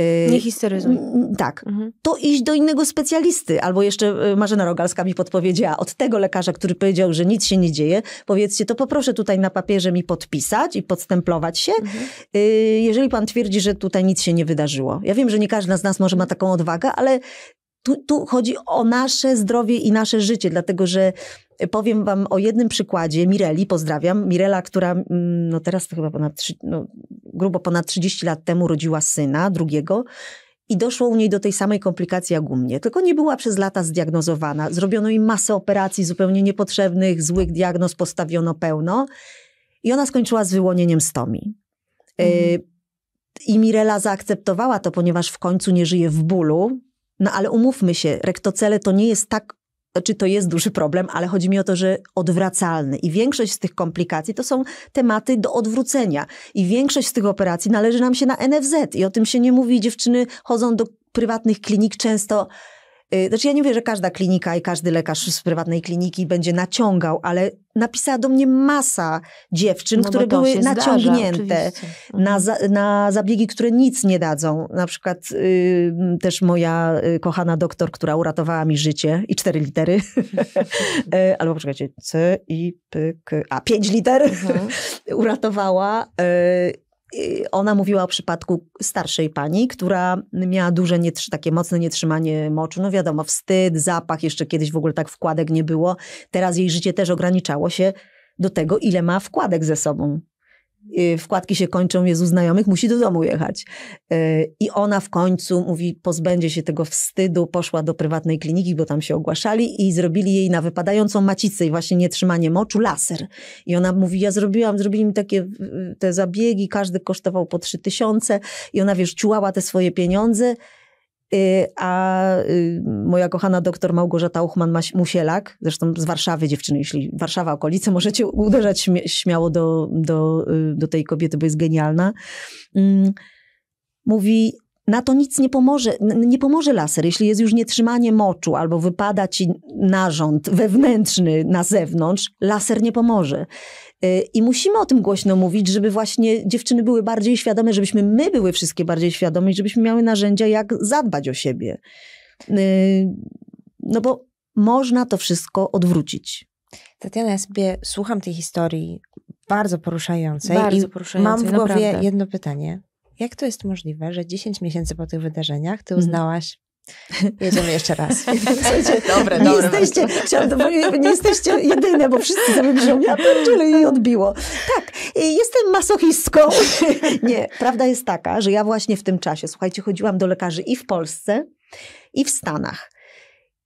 Y, nie histeryzuj. Tak. Mhm. To iść do innego specjalisty. Albo jeszcze y, Marzena Rogalska mi podpowiedziała, od tego lekarza, który powiedział, że nic się nie dzieje, powiedzcie, to poproszę tutaj na papierze mi podpisać i podstemplować się, mhm. Y, jeżeli pan twierdzi, że tutaj nic się nie wydarzyło. Ja wiem, że nie każda z nas może ma taką odwagę, ale tu, tu chodzi o nasze zdrowie i nasze życie, dlatego że powiem wam o jednym przykładzie Mireli, pozdrawiam. Mirela, która mm, no teraz to chyba ponad, no, grubo ponad 30 lat temu rodziła syna drugiego i doszło u niej do tej samej komplikacji jak u mnie, tylko nie była przez lata zdiagnozowana. Zrobiono jej masę operacji zupełnie niepotrzebnych, złych diagnoz postawiono pełno i ona skończyła z wyłonieniem stomi. Mm. Y- I Mirela zaakceptowała to, ponieważ w końcu nie żyje w bólu, no ale umówmy się, rektocele to nie jest tak czy to jest duży problem, ale chodzi mi o to, że odwracalny. I większość z tych komplikacji to są tematy do odwrócenia. I większość z tych operacji należy nam się na NFZ. I o tym się nie mówi. Dziewczyny chodzą do prywatnych klinik często Y, znaczy ja nie wiem że każda klinika i każdy lekarz z prywatnej kliniki będzie naciągał, ale napisała do mnie masa dziewczyn, no które były naciągnięte zdarza, na, mhm. za, na zabiegi, które nic nie dadzą. Na przykład y, też moja y, kochana doktor, która uratowała mi życie i cztery litery, (laughs) y, albo poczekajcie, C, I, P, K, A, pięć liter mhm. (laughs) uratowała. Y, Y, ona mówiła o przypadku starszej pani, która miała duże, takie mocne nietrzymanie moczu. No wiadomo, wstyd, zapach, jeszcze kiedyś w ogóle tak wkładek nie było. Teraz jej życie też ograniczało się do tego, ile ma wkładek ze sobą. Y, wkładki się kończą, jest u znajomych, musi do domu jechać. Y, I ona w końcu mówi, pozbędzie się tego wstydu, poszła do prywatnej kliniki, bo tam się ogłaszali i zrobili jej na wypadającą macicę i właśnie nietrzymanie moczu laser. I ona mówi, ja zrobiłam, zrobili mi takie te zabiegi, każdy kosztował po trzy tysiące i ona wiesz, ciułała te swoje pieniądze Y, a y, moja kochana doktor Małgorzata Uchman-Musielak, zresztą z Warszawy dziewczyny, jeśli Warszawa okolice, możecie uderzać śmiało do, do, y, do tej kobiety, bo jest genialna, mm, mówi, na to nic nie pomoże. Nie pomoże laser, jeśli jest już nietrzymanie moczu albo wypada ci narząd wewnętrzny na zewnątrz, laser nie pomoże. Y, I musimy o tym głośno mówić, żeby właśnie dziewczyny były bardziej świadome, żebyśmy my były wszystkie bardziej świadome i żebyśmy miały narzędzia, jak zadbać o siebie. Y, no bo można to wszystko odwrócić. Tatiana, ja sobie słucham tej historii bardzo poruszającej. Bardzo i poruszającej, Mam w głowie naprawdę. jedno pytanie. Jak to jest możliwe, że 10 miesięcy po tych wydarzeniach ty mhm. uznałaś, Jedziemy jeszcze raz. (laughs) dobre, nie dobre. Jesteście, chciałam nie jesteście jedyne, bo wszyscy sobie brzmią, ja pierdzielę i odbiło. Tak, y, jestem masochistką. (laughs) Nie, prawda jest taka, że ja właśnie w tym czasie, słuchajcie, chodziłam do lekarzy i w Polsce, i w Stanach.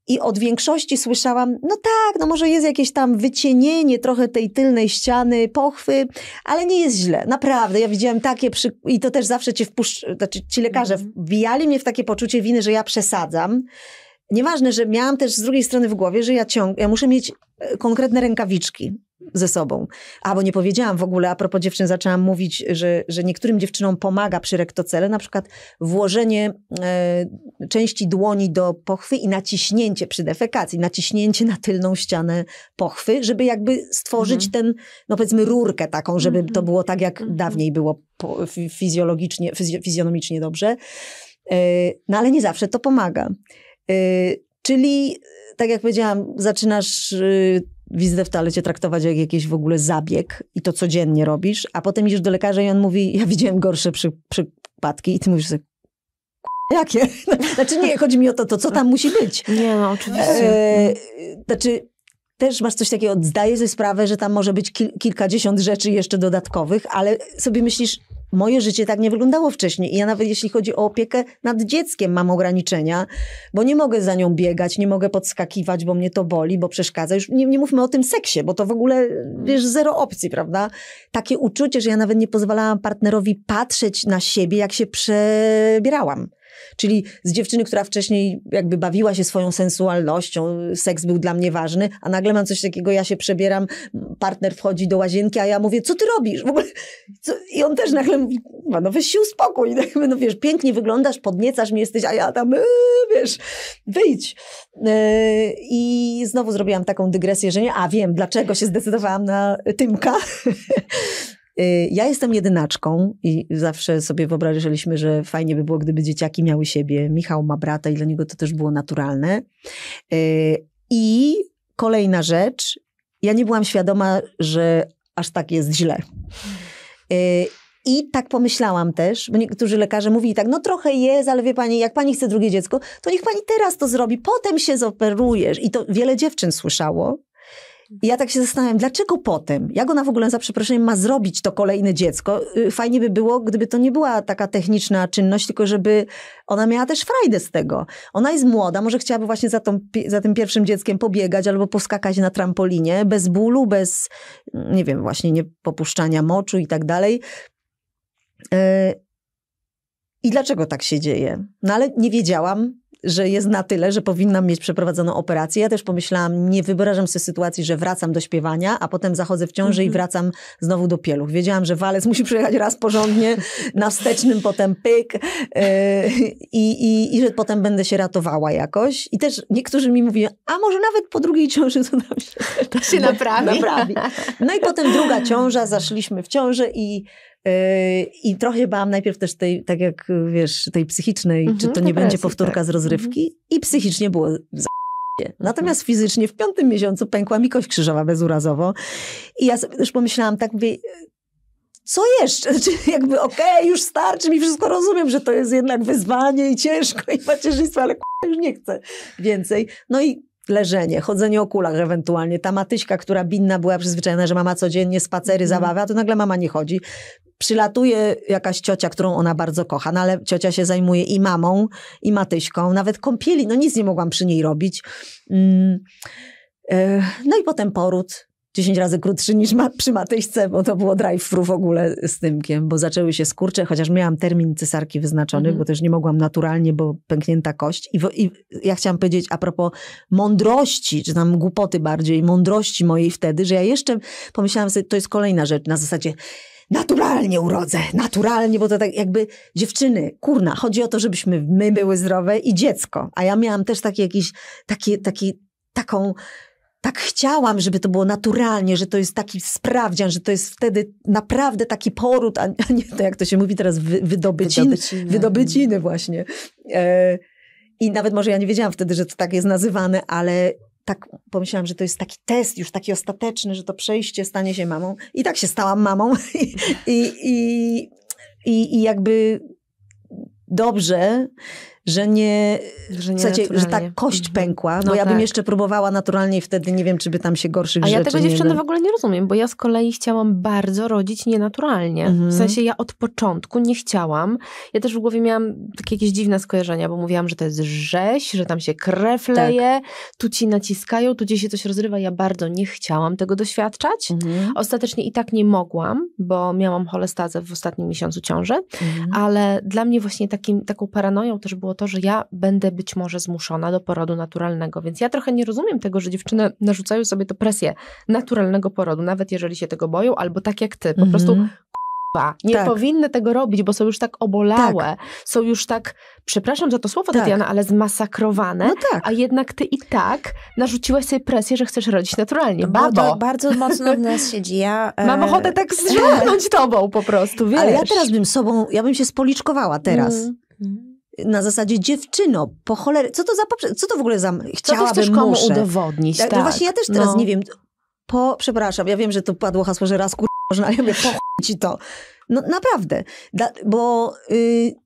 I od większości słyszałam, no tak, no może jest jakieś tam wycienienie trochę tej tylnej ściany, pochwy, ale nie jest źle. Naprawdę, ja widziałem takie, przy... i to też zawsze cię wpuszcz... znaczy, ci lekarze mhm. wbijali mnie w takie poczucie winy, że ja przesadzam. Nieważne, że miałam też z drugiej strony w głowie, że ja ciąg, ja muszę mieć e, konkretne rękawiczki, ze sobą. Albo nie powiedziałam w ogóle, a propos dziewczyn zaczęłam mówić, że, że niektórym dziewczynom pomaga przy rektocele, na przykład włożenie e, części dłoni do pochwy i naciśnięcie przy defekacji, naciśnięcie na tylną ścianę pochwy, żeby jakby stworzyć mhm. ten, no powiedzmy rurkę taką, żeby mhm. to było tak, jak mhm. dawniej było po, fizjologicznie, fizj, fizjonomicznie dobrze. E, no ale nie zawsze to pomaga. E, czyli tak jak powiedziałam, zaczynasz y, wizytę w toalecie traktować jak jakiś w ogóle zabieg i to codziennie robisz, a potem idziesz do lekarza i on mówi, ja widziałem gorsze przy, przypadki i ty mówisz sobie, jakie? (laughs) Znaczy nie, chodzi mi o to, to co tam musi być. Nie, no oczywiście. E, znaczy też masz coś takiego, zdaję sobie sprawę, że tam może być kil, kilkadziesiąt rzeczy jeszcze dodatkowych, ale sobie myślisz, moje życie tak nie wyglądało wcześniej. I ja nawet jeśli chodzi o opiekę nad dzieckiem, mam ograniczenia, bo nie mogę za nią biegać, nie mogę podskakiwać, bo mnie to boli, bo przeszkadza. Już nie, nie mówmy o tym seksie, bo to w ogóle, wiesz, zero opcji, prawda? Takie uczucie, że ja nawet nie pozwalałam partnerowi patrzeć na siebie, jak się przebierałam. Czyli z dziewczyny, która wcześniej jakby bawiła się swoją sensualnością, seks był dla mnie ważny, a nagle mam coś takiego, ja się przebieram, partner wchodzi do łazienki, a ja mówię, co ty robisz? W ogóle, co? I on też nagle mówi, no weź się uspokój, tak, no wiesz, pięknie wyglądasz, podniecasz mnie jesteś, a ja tam, yy, wiesz, wyjdź. Yy, I znowu zrobiłam taką dygresję, że nie, a wiem, dlaczego się zdecydowałam na Tymka. (laughs) Y, ja jestem jedynaczką i zawsze sobie wyobrażaliśmy, że fajnie by było, gdyby dzieciaki miały siebie. Michał ma brata i dla niego to też było naturalne. Y, I kolejna rzecz, ja nie byłam świadoma, że aż tak jest źle. Y, I tak pomyślałam też, bo niektórzy lekarze mówili tak, no trochę jest, ale wie pani, jak pani chce drugie dziecko, to niech pani teraz to zrobi, potem się zoperujesz. I to wiele dziewczyn słyszało. I ja tak się zastanawiam, dlaczego potem? Jak ona w ogóle za przeproszeniem ma zrobić to kolejne dziecko? Y, fajnie by było, gdyby to nie była taka techniczna czynność, tylko żeby ona miała też frajdę z tego. Ona jest młoda, może chciałaby właśnie za, tą, za tym pierwszym dzieckiem pobiegać albo poskakać na trampolinie bez bólu, bez, nie wiem, właśnie nie popuszczania moczu i tak dalej. Y, I dlaczego tak się dzieje? No ale nie wiedziałam, że jest na tyle, że powinnam mieć przeprowadzoną operację. Ja też pomyślałam, nie wyobrażam sobie sytuacji, że wracam do śpiewania, a potem zachodzę w ciąży mm -hmm. i mhm. wracam znowu do pieluch. Wiedziałam, że walec musi przyjechać raz porządnie, na wstecznym potem pyk yy, i, i, i że potem będę się ratowała jakoś. I też niektórzy mi mówili, a może nawet po drugiej ciąży to nam się, to się naprawi. (laughs) naprawi. No i potem druga ciąża, zaszliśmy w ciążę i Yy, I trochę się bałam najpierw też tej, tak jak wiesz, tej psychicznej, czy mhm, to no nie tak, będzie powtórka tak. z rozrywki. Mhm. I psychicznie było za... Mhm. Natomiast fizycznie w piątym miesiącu pękła mi kość krzyżowa bezurazowo. I ja sobie też pomyślałam, tak mówię, co jeszcze? Znaczy, (laughs) jakby okej, okay, już starczy mi, wszystko rozumiem, że to jest jednak wyzwanie i ciężko i macierzyństwo, ale k***a już nie chcę więcej. No i leżenie, chodzenie o kulach ewentualnie. Ta matyśka, która binna była przyzwyczajona, że mama codziennie spacery, mhm. zabawy, a to nagle mama nie chodzi. Przylatuje jakaś ciocia, którą ona bardzo kocha, no ale ciocia się zajmuje i mamą, i matyśką, nawet kąpieli, no nic nie mogłam przy niej robić. Mm, e, no i potem poród, 10 razy krótszy niż ma, przy Matyśce, bo to było drive-thru w ogóle z Tymkiem, bo zaczęły się skurcze, chociaż miałam termin cesarki wyznaczony, mm. bo też nie mogłam naturalnie, bo pęknięta kość. I, I, ja chciałam powiedzieć a propos mądrości, czy tam głupoty bardziej, mądrości mojej wtedy, że ja jeszcze pomyślałam sobie, to jest kolejna rzecz na zasadzie naturalnie urodzę, naturalnie, bo to tak jakby dziewczyny, kurna, chodzi o to, żebyśmy my były zdrowe i dziecko. A ja miałam też taki jakiś, taki, taki, taką tak chciałam, żeby to było naturalnie, że to jest taki sprawdzian, że to jest wtedy naprawdę taki poród, a nie to, jak to się mówi teraz, wy, wydobyciny, wydobyciny. wydobyciny właśnie. E, I nawet może ja nie wiedziałam wtedy, że to tak jest nazywane, ale tak pomyślałam, że to jest taki test już taki ostateczny, że to przejście stanie się mamą. I tak się stałam mamą. (laughs) I, i, i, i jakby dobrze, że nie, że, nie sensie, że ta kość mhm. pękła, no bo ja tak. bym jeszcze próbowała naturalnie i wtedy nie wiem, czy by tam się gorszych A rzeczy... A ja tego dziewczyny w ogóle nie rozumiem, bo ja z kolei chciałam bardzo rodzić nienaturalnie. Mhm. W sensie ja od początku nie chciałam. Ja też w głowie miałam takie jakieś dziwne skojarzenia, bo mówiłam, że to jest rzeź, że tam się krew tak. leje, tak. tu ci naciskają, tu gdzieś się coś rozrywa. Ja bardzo nie chciałam tego doświadczać. Mhm. Ostatecznie i tak nie mogłam, bo miałam cholestazę w ostatnim miesiącu ciąży, mhm. ale dla mnie właśnie takim, taką paranoją też było to, że ja będę być może zmuszona do porodu naturalnego. Więc ja trochę nie rozumiem tego, że dziewczyny narzucają sobie to presję naturalnego porodu, nawet jeżeli się tego boją, albo tak jak ty, po mm -hmm. prostu nie tak. powinny tego robić, bo są już tak obolałe, tak. są już tak, przepraszam za to słowo, tak. Tatiana, ale zmasakrowane, no tak. a jednak ty i tak narzuciłaś sobie presję, że chcesz rodzić naturalnie. Babo. Bardzo, bardzo mocno w nas siedzi. Ja, (laughs) e... Mam ochotę tak (laughs) zrządnąć tobą po prostu, wiesz. Ale ja teraz bym sobą, ja bym się spoliczkowała teraz. Mm. mm na zasadzie dziewczyno, po cholerę, co to za co to w ogóle za chciałabym co komu muszę. udowodnić, tak, no tak. No właśnie ja też teraz no. nie wiem, po, przepraszam, ja wiem, że tu padło hasło, że raz kur... (laughs) można, ja mówię, po ci to. No naprawdę, da, bo... Yy,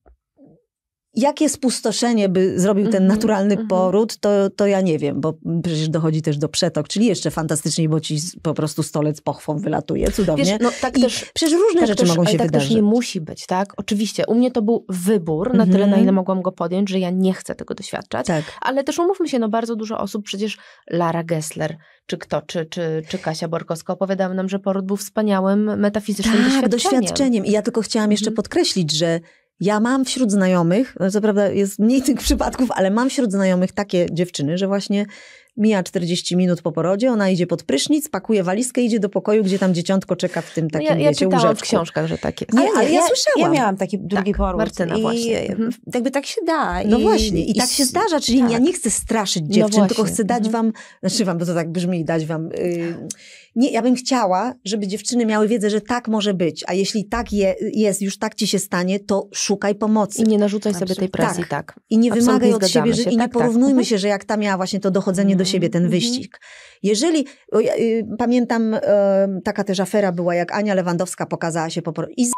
Jakie spustoszenie by zrobił ten mhm, naturalny mm -hmm. poród, to, to ja nie wiem, bo przecież dochodzi też do przetok, czyli jeszcze fantastycznie, bo ci po prostu stolec pochwą wylatuje cudownie. Wiesz, no, tak I też, przecież różne tak rzeczy też, mogą się tak wydarzyć. tak też nie musi być, tak? Oczywiście, u mnie to był wybór, na mm -hmm. tyle na mhm. ile mogłam go podjąć, że ja nie chcę tego doświadczać. Tak. Ale też umówmy się, no bardzo dużo osób, przecież Lara Gessler, czy kto, czy, czy, czy Kasia Borkowska opowiadały nam, że poród był wspaniałym metafizycznym tak, doświadczeniem. doświadczeniem. I ja tylko chciałam jeszcze mm -hmm. podkreślić, że ja mam wśród znajomych, no co prawda jest mniej (laughs) tych przypadków, ale mam wśród znajomych takie dziewczyny, że właśnie Mija 40 minut po porodzie, ona idzie pod prysznic, pakuje walizkę, idzie do pokoju, gdzie tam dzieciątko czeka w tym no takim, ja, ja wiecie, czytałam w książkach, że tak jest. Nie, ale, ale ja, ja, słyszałam. Ja miałam taki drugi tak, poród. Martyna I właśnie. Mhm. Jakby tak się da. No i, właśnie. I, I, tak się zdarza, czyli tak. ja nie chcę straszyć no dziewczyn, no tylko chcę dać mhm. wam, znaczy wam, bo to tak brzmi, dać wam... Y, nie, ja bym chciała, żeby dziewczyny miały wiedzę, że tak może być, a jeśli tak je, jest, już tak ci się stanie, to szukaj pomocy. I nie narzucaj Absolutnie. sobie tej presji, tak. tak. I nie Absolutnie wymagaj od siebie, że, i nie tak, tak. porównujmy mhm. się, że jak ta miała właśnie to dochodzenie do siebie ten mhm. wyścig. Jeżeli, ja, y, pamiętam, y, taka też afera była, jak Ania Lewandowska pokazała się po i z...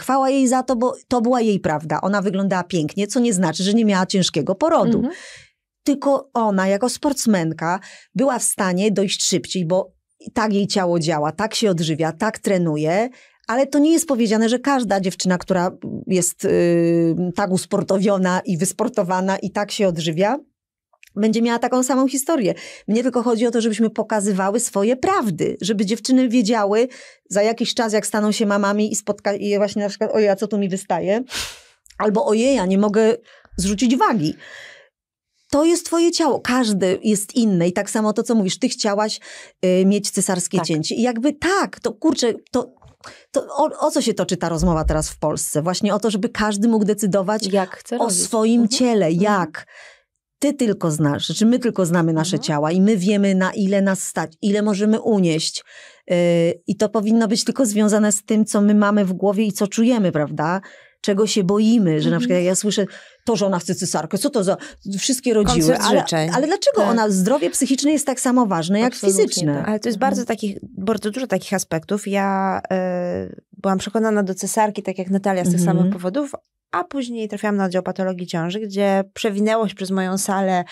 Chwała jej za to, bo to była jej prawda. Ona wyglądała pięknie, co nie znaczy, że nie miała ciężkiego porodu. Mhm. Tylko ona, jako sportsmenka, była w stanie dojść szybciej, bo tak jej ciało działa, tak się odżywia, tak trenuje, ale to nie jest powiedziane, że każda dziewczyna, która jest y, tak usportowiona i wysportowana i tak się odżywia, będzie miała taką samą historię. Mnie tylko chodzi o to, żebyśmy pokazywały swoje prawdy, żeby dziewczyny wiedziały za jakiś czas, jak staną się mamami i spotka i właśnie na przykład, ojej, a co tu mi wystaje? Albo ojej, ja nie mogę zrzucić wagi. To jest twoje ciało, każde jest inne i tak samo to, co mówisz, ty chciałaś y, mieć cesarskie tak. cięcie. I jakby tak, to kurczę, to to o, o, co się toczy ta rozmowa teraz w Polsce? Właśnie o to, żeby każdy mógł decydować o robić. swoim mhm. ciele, mhm. jak, ty tylko znasz, czy my tylko znamy nasze mhm. ciała i my wiemy, na ile nas stać, ile możemy unieść. Yy, I to powinno być tylko związane z tym, co my mamy w głowie i co czujemy, prawda? Czego się boimy, że na mhm. przykład ja słyszę, to, że ona chce cesarkę, co to za, wszystkie rodziły, ale, ale, dlaczego tak. ona, zdrowie psychiczne jest tak samo ważne jak Absolutnie fizyczne? Tak. Ale to jest mhm. bardzo takich, bardzo dużo takich aspektów. Ja y, byłam przekonana do cesarki, tak jak Natalia, z tych mhm. samych powodów, a później trafiłam na oddział patologii ciąży, gdzie przewinęło się przez moją salę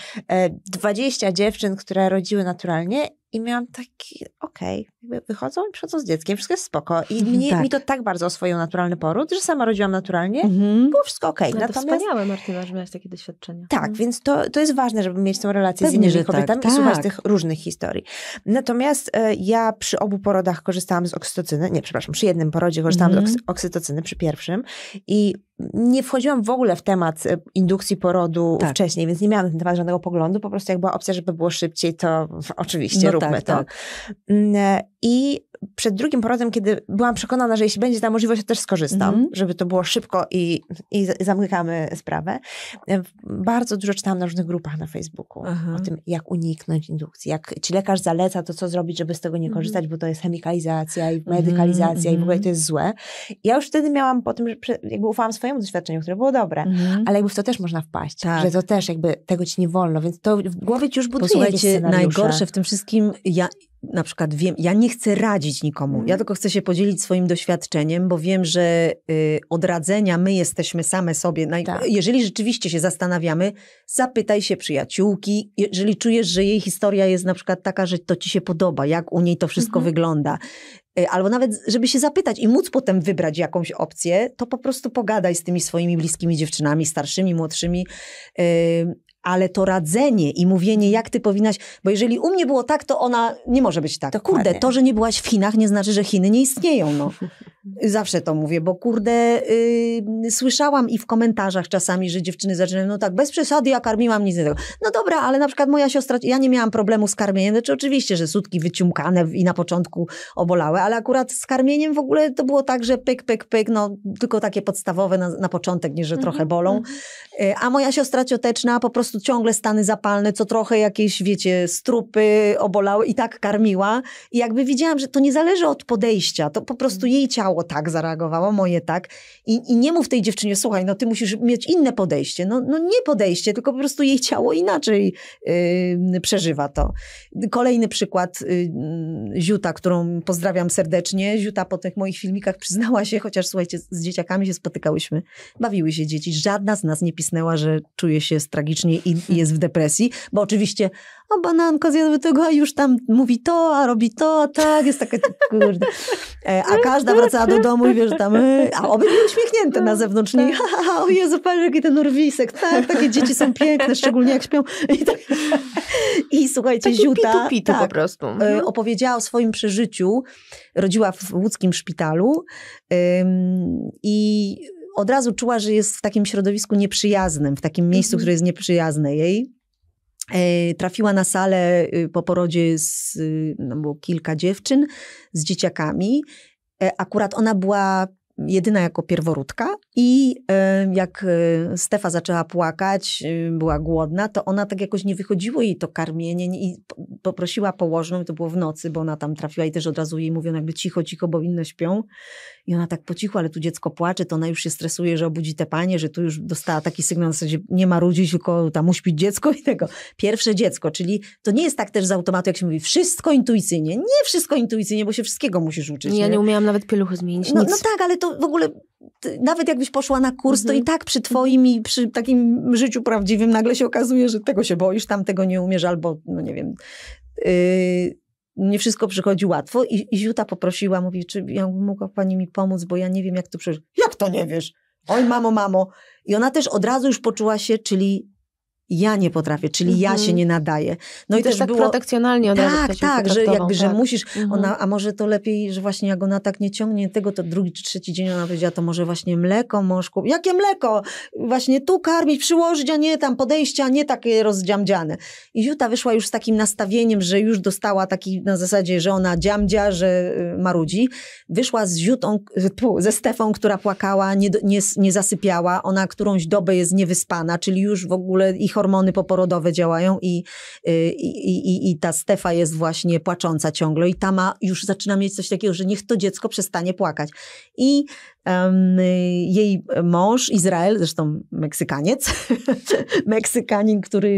20 e, dziewczyn, które rodziły naturalnie i miałam taki, okej, okay, wychodzą i przychodzą z dzieckiem, wszystko jest spoko. I mhm, mnie, tak. mi to tak bardzo oswoił naturalny poród, że sama rodziłam naturalnie, mhm. było wszystko okej. Okay. No Natomiast... wspaniałe, Martyna, że miałaś takie doświadczenia. Tak, mhm. więc to, to jest ważne, żeby mieć tą relację Pewnie, z innymi tak. kobietami tak, i słuchać tak. tych różnych historii. Natomiast e, ja przy obu porodach korzystałam z oksytocyny, nie, przepraszam, przy jednym porodzie korzystałam z oksytocyny, przy pierwszym. I nie wchodziłam w ogóle w temat e, indukcji porodu tak. wcześniej, więc nie miałam na ten temat żadnego poglądu. Po prostu jak była opcja, żeby było szybciej, to oczywiście no tak, tak, Tak. Mm, e, I przed drugim porodem, kiedy byłam przekonana, że jeśli będzie ta możliwość, to też skorzystam, mm -hmm. żeby to było szybko i, i zamykamy sprawę. Bardzo dużo czytałam na różnych grupach na Facebooku Aha. o tym, jak uniknąć indukcji, jak ci lekarz zaleca, to co zrobić, żeby z tego nie mhm. korzystać, mm -hmm. bo to jest chemikalizacja i mhm, medykalizacja mm -hmm. i w ogóle mhm. to jest złe. Ja już wtedy miałam po tym, że jakby ufałam swojemu doświadczeniu, które było dobre, ale jakby w to też można wpaść, tak. że to też jakby tego ci nie wolno, więc to w głowie ci już buduje Posłuchajcie, najgorsze w tym wszystkim, ja na przykład wiem, ja nie chcę radzić nikomu, ja mhm. tylko chcę się podzielić swoim doświadczeniem, bo wiem, że y, od radzenia my jesteśmy same sobie. Naj... Tak. Jeżeli rzeczywiście się zastanawiamy, zapytaj się przyjaciółki, jeżeli czujesz, że jej historia jest na przykład taka, że to ci się podoba, jak u niej to wszystko mhm. wygląda. Y, albo nawet, żeby się zapytać i móc potem wybrać jakąś opcję, to po prostu pogadaj z tymi swoimi bliskimi dziewczynami, starszymi, młodszymi, y, ale to radzenie i mówienie, jak ty powinnaś, bo jeżeli u mnie było tak, to ona nie może być tak. To Kurde, to, że nie byłaś w Chinach, nie znaczy, że Chiny nie istnieją. No. (laughs) Mhm. Zawsze to mówię, bo kurde, yy, słyszałam i w komentarzach czasami, że dziewczyny zaczynają, no tak, bez przesady, ja karmiłam nic nie tego. No dobra, ale na przykład moja siostra, ja nie miałam problemu z karmieniem, znaczy oczywiście, że sutki wyciumkane i na początku obolały, ale akurat z karmieniem w ogóle to było tak, że pyk, pyk, pyk, no tylko takie podstawowe na, na początek, nie, że mhm, trochę bolą. Yy, a moja siostra cioteczna po prostu ciągle stany zapalne, co trochę jakieś, wiecie, strupy obolały i tak karmiła. I jakby widziałam, że to nie zależy od podejścia, to po prostu jej ciało zareagowało tak, zareagowało moje tak. I, I, nie mów tej dziewczynie, słuchaj, no ty musisz mieć inne podejście. No, no nie podejście, tylko po prostu jej ciało inaczej yy, przeżywa to. Kolejny przykład yy, Ziuta, którą pozdrawiam serdecznie. Ziuta po tych moich filmikach przyznała się, chociaż słuchajcie, z dzieciakami się spotykałyśmy, bawiły się dzieci. Żadna z nas nie pisnęła, że czuje się tragicznie i, i jest w depresji, bo oczywiście a bananka zjadła tego, a już tam mówi to, a robi to, a tak, jest takie, kurde. E, a tak, każda tak, wracała do tak. domu i wiesz, tam, y, a obie były uśmiechnięte na zewnątrz, nie? (laughs) o Jezu, patrz, jaki ten urwisek, tak, takie dzieci są piękne, szczególnie jak śpią. I, tak, i słuchajcie, Taki Ziuta tak, po prostu. E, no. opowiedziała o swoim przeżyciu, rodziła w łódzkim szpitalu ym, i od razu czuła, że jest w takim środowisku nieprzyjaznym, w takim miejscu, mhm. które jest nieprzyjazne jej. E, trafiła na salę y, po porodzie z, y, no było kilka dziewczyn z dzieciakami. E, akurat ona była jedyna jako pierworódka i e, jak e, Stefa zaczęła płakać, e, była głodna, to ona tak jakoś nie wychodziło jej to karmienie i poprosiła położną, to było w nocy, bo ona tam trafiła i też od razu jej mówiono jakby cicho, cicho, bo inne śpią. I ona tak po cichu, ale tu dziecko płacze, to ona już się stresuje, że obudzi te panie, że tu już dostała taki sygnał, w zasadzie nie ma rudzić, tylko tam uśpić dziecko i tego. Pierwsze dziecko, czyli to nie jest tak też z automatu, jak się mówi, wszystko intuicyjnie. Nie wszystko intuicyjnie, bo się wszystkiego musisz uczyć. Ja nie, nie umiałam nawet pieluchy zmienić, no, no tak, ale to w ogóle nawet jakbyś poszła na kurs, mhm. to i mhm. tak przy twoim i przy takim życiu prawdziwym nagle się okazuje, że tego się boisz, tam tego nie umiesz albo, no nie wiem... Yy, nie wszystko przychodzi łatwo i, i Ziuta poprosiła, mówi, czy ja mogła pani mi pomóc, bo ja nie wiem, jak to przecież. Jak to nie wiesz? Oj, mamo, mamo. I ona też od razu już poczuła się, czyli ja nie potrafię, czyli ja się mhm. nie nadaję. No i, i też, też tak było... protekcjonalnie od razu Tak, tak, że jakby, że tak. musisz, mhm. ona, a może to lepiej, że właśnie jak ona tak nie ciągnie tego, to drugi czy trzeci dzień ona powiedziała, to może właśnie mleko mążku, Jakie mleko? Właśnie tu karmić, przyłożyć, a nie tam podejścia, a nie takie rozdziamdziane. I Juta wyszła już z takim nastawieniem, że już dostała taki na zasadzie, że ona dziamdzia, że y, marudzi. Wyszła z Jutą, y, ze Stefą, która płakała, nie, nie, nie zasypiała, ona którąś dobę jest niewyspana, czyli już w ogóle ich hormony poporodowe działają y, i, i, i, i ta Stefa jest właśnie płacząca ciągle i ta ma, już zaczyna mieć coś takiego, że niech to dziecko przestanie płakać. I um, jej mąż, Izrael, zresztą Meksykaniec, (laughs) Meksykanin, który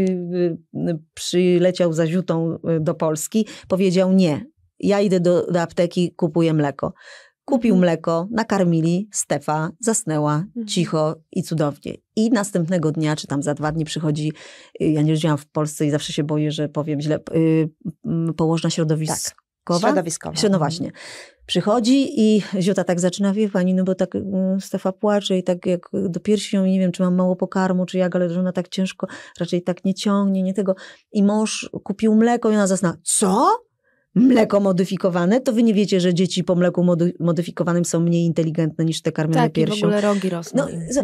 y, przyleciał za ziutą y, do Polski, powiedział nie, ja idę do, do apteki, kupuję mleko. Kupił mhm. mleko, nakarmili, Stefa zasnęła mhm. cicho i cudownie. I następnego dnia, czy tam za dwa dni przychodzi, y, ja nie żyłam w Polsce i zawsze się boję, że powiem źle, y, położna środowiskowa. Tak, środowiskowa. No mhm. właśnie. Przychodzi i Ziuta tak zaczyna, wie pani, no bo tak y, Stefa płacze i tak jak do piersią i nie wiem, czy mam mało pokarmu, czy jak, ale że ona tak ciężko raczej tak nie ciągnie, nie tego. I mąż kupił mleko i ona zasna, co? mleko modyfikowane, to wy nie wiecie, że dzieci po mleku modyfikowanym są mniej inteligentne niż te karmione tak, piersią. Tak, w ogóle rogi rosną. No,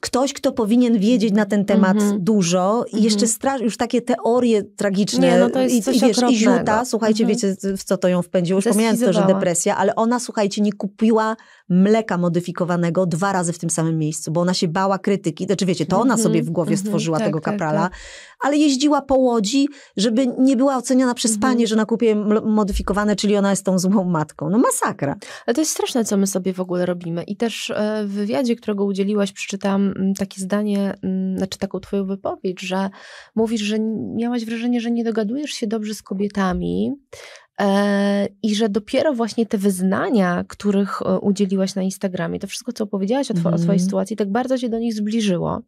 ktoś, kto powinien wiedzieć na ten temat mm -hmm. dużo i mm -hmm. jeszcze straż, już takie teorie tragiczne nie, no to jest i, coś i wiesz, i Ziuta, słuchajcie, mm -hmm. wiecie w co to ją wpędziło, już pomijając to, że depresja, ale ona, słuchajcie, nie kupiła mleka modyfikowanego dwa razy w tym samym miejscu, bo ona się bała krytyki, znaczy wiecie, to ona mhm, sobie w głowie mhm. stworzyła tak, tego tak, kaprala, tak, tak. ale jeździła po Łodzi, żeby nie była oceniona przez mhm. panie, że kupie modyfikowane, czyli ona jest tą złą matką. No masakra. Ale to jest straszne, co my sobie w ogóle robimy i też e, w wywiadzie, którego udzieliłaś, przeczytałam Mm, takie zdanie, mm, znaczy taką twoją wypowiedź, że mówisz, że miałaś wrażenie, że nie dogadujesz się dobrze z kobietami, E, I że dopiero właśnie te wyznania, których e, udzieliłaś na Instagramie, to wszystko, co opowiedziałaś o, two- o swojej mhm. sytuacji, tak bardzo się do nich zbliżyło.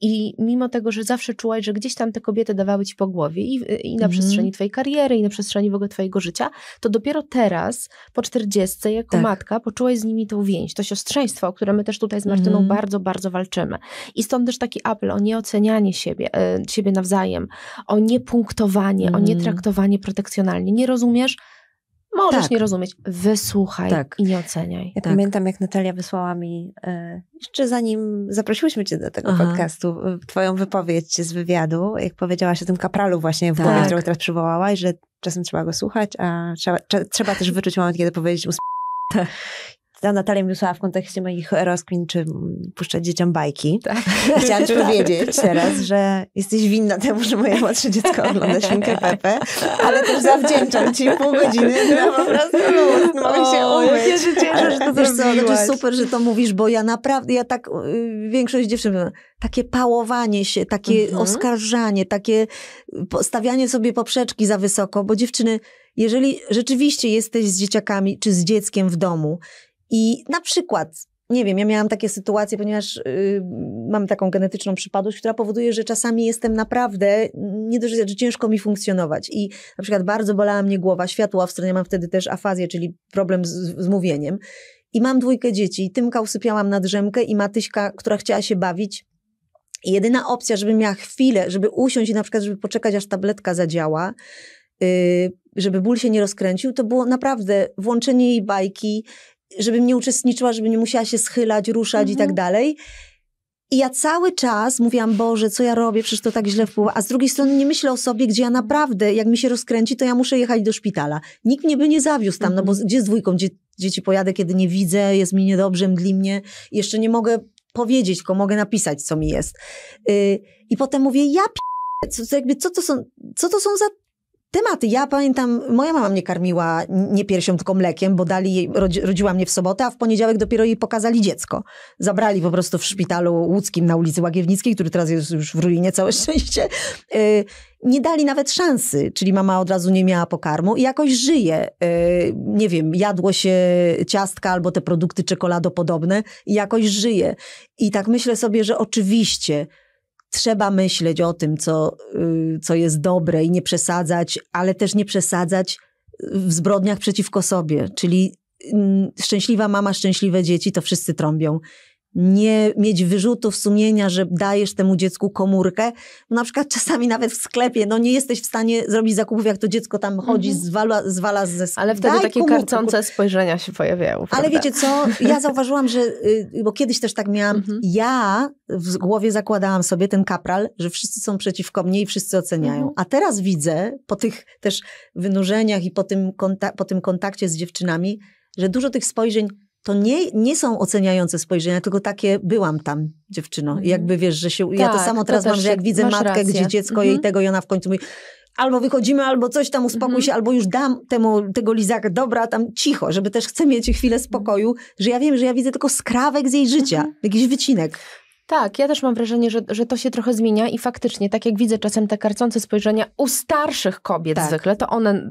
I mimo tego, że zawsze czułaś, że gdzieś tam te kobiety dawały ci po głowie i, i na mhm. przestrzeni twojej kariery, i na przestrzeni w ogóle twojego życia, to dopiero teraz, po czterdziestce, jako tak. matka, poczułaś z nimi tą więź, to siostrzeństwo, o które my też tutaj z Martyną mhm. bardzo, bardzo walczymy. I stąd też taki apel o nieocenianie siebie, e, siebie nawzajem, o niepunktowanie, o nietraktowanie protekcjonalnie. Nie rozumiesz, Możesz tak. nie rozumieć. Wysłuchaj tak. i nie oceniaj. Ja tak. pamiętam, jak Natalia wysłała mi, e, jeszcze zanim zaprosiłyśmy cię do tego Aha. podcastu, e, twoją wypowiedź z wywiadu, jak powiedziałaś o tym kapralu właśnie w tak. głowie, którego teraz przywołałaś, że czasem trzeba go słuchać, a trzeba, trzeba też wyczuć moment, kiedy powiedzieć usp... Natalia mi Miusła w kontekście moich rozkwin, czy puszczać dzieciom bajki. Tak. Chciałam ci (laughs) tak. powiedzieć teraz, że jesteś winna temu, że moje młodsze dziecko ogląda Świnkę Pepe, ale też zawdzięczam ci pół godziny, no po prostu mogę się umyć. Ja się cieszę, że to Wiesz co, znaczy super, że to mówisz, bo ja naprawdę, ja tak, y, większość dziewczyn, takie pałowanie się, takie mhm. oskarżanie, takie stawianie sobie poprzeczki za wysoko, bo dziewczyny, jeżeli rzeczywiście jesteś z dzieciakami czy z dzieckiem w domu i na przykład, nie wiem, ja miałam takie sytuacje, ponieważ y, mam taką genetyczną przypadłość, która powoduje, że czasami jestem naprawdę nie dość, że znaczy ciężko mi funkcjonować. I na przykład bardzo bolała mnie głowa, światła w ja mam wtedy też afazję, czyli problem z, z mówieniem. I mam dwójkę dzieci. Tymka usypiałam na drzemkę i Matyśka, która chciała się bawić, i jedyna opcja, żeby miała chwilę, żeby usiąść i na przykład, żeby poczekać, aż tabletka zadziała, y, żeby ból się nie rozkręcił, to było naprawdę włączenie jej bajki, żebym nie uczestniczyła, żebym nie musiała się schylać, ruszać i tak mhm. dalej. I ja cały czas mówiłam, Boże, co ja robię, przecież to tak źle wpływa. A z drugiej strony nie myślę o sobie, gdzie ja naprawdę, jak mi się rozkręci, to ja muszę jechać do szpitala. Nikt mnie by nie zawiózł tam, no bo mhm. gdzie z dwójką gdzie, dzieci pojadę, kiedy nie widzę, jest mi niedobrze, mdli mnie. Jeszcze nie mogę powiedzieć, tylko mogę napisać, co mi jest. Yy, I potem mówię, ja p... Co, co, co, to są, co to są za tematy. Ja pamiętam, moja mama mnie karmiła nie piersią, tylko mlekiem, bo dali jej, rodzi, rodziła mnie w sobotę, a w poniedziałek dopiero jej pokazali dziecko. Zabrali po prostu w szpitalu łódzkim na ulicy Łagiewnickiej, który teraz jest już w ruinie, całe (laughs) szczęście. Y, nie dali nawet szansy, czyli mama od razu nie miała pokarmu i jakoś żyje. Y, nie wiem, jadło się ciastka albo te produkty czekoladopodobne i jakoś żyje. I tak myślę sobie, że oczywiście trzeba myśleć o tym, co, y, co jest dobre i nie przesadzać, ale też nie przesadzać y, w zbrodniach przeciwko sobie. Czyli mm, szczęśliwa mama, szczęśliwe dzieci, to wszyscy trąbią nie mieć wyrzutów sumienia, że dajesz temu dziecku komórkę. Na przykład czasami nawet w sklepie, no nie jesteś w stanie zrobić zakupów, jak to dziecko tam chodzi, mhm. zwala, zwala ze sklepu. Ale wtedy Daj takie komórkę. karcące spojrzenia się pojawiają. Prawda? Ale wiecie co, ja zauważyłam, że, y, bo kiedyś też tak miałam, mhm. ja w głowie zakładałam sobie ten kapral, że wszyscy są przeciwko mnie i wszyscy oceniają. Mhm. A teraz widzę, po tych też wynurzeniach i po tym, konta- po tym kontakcie z dziewczynami, że dużo tych spojrzeń to nie, nie są oceniające spojrzenia, tylko takie byłam tam, dziewczyno. I mhm. jakby wiesz, że się. Tak, ja to tak, samo teraz to mam, że jak widzę matkę, rację. gdzie dziecko mhm. jej tego i ona w końcu mówi. Albo wychodzimy, albo coś tam uspokój mhm. się, albo już dam temu, tego lizaka, dobra, tam cicho, żeby też chcę mieć chwilę spokoju, że ja wiem, że ja widzę tylko skrawek z jej życia, jakiś wycinek. Tak, ja też mam wrażenie, że, że to się trochę zmienia i faktycznie, tak jak widzę czasem te karcące spojrzenia u starszych kobiet tak. zwykle, to one...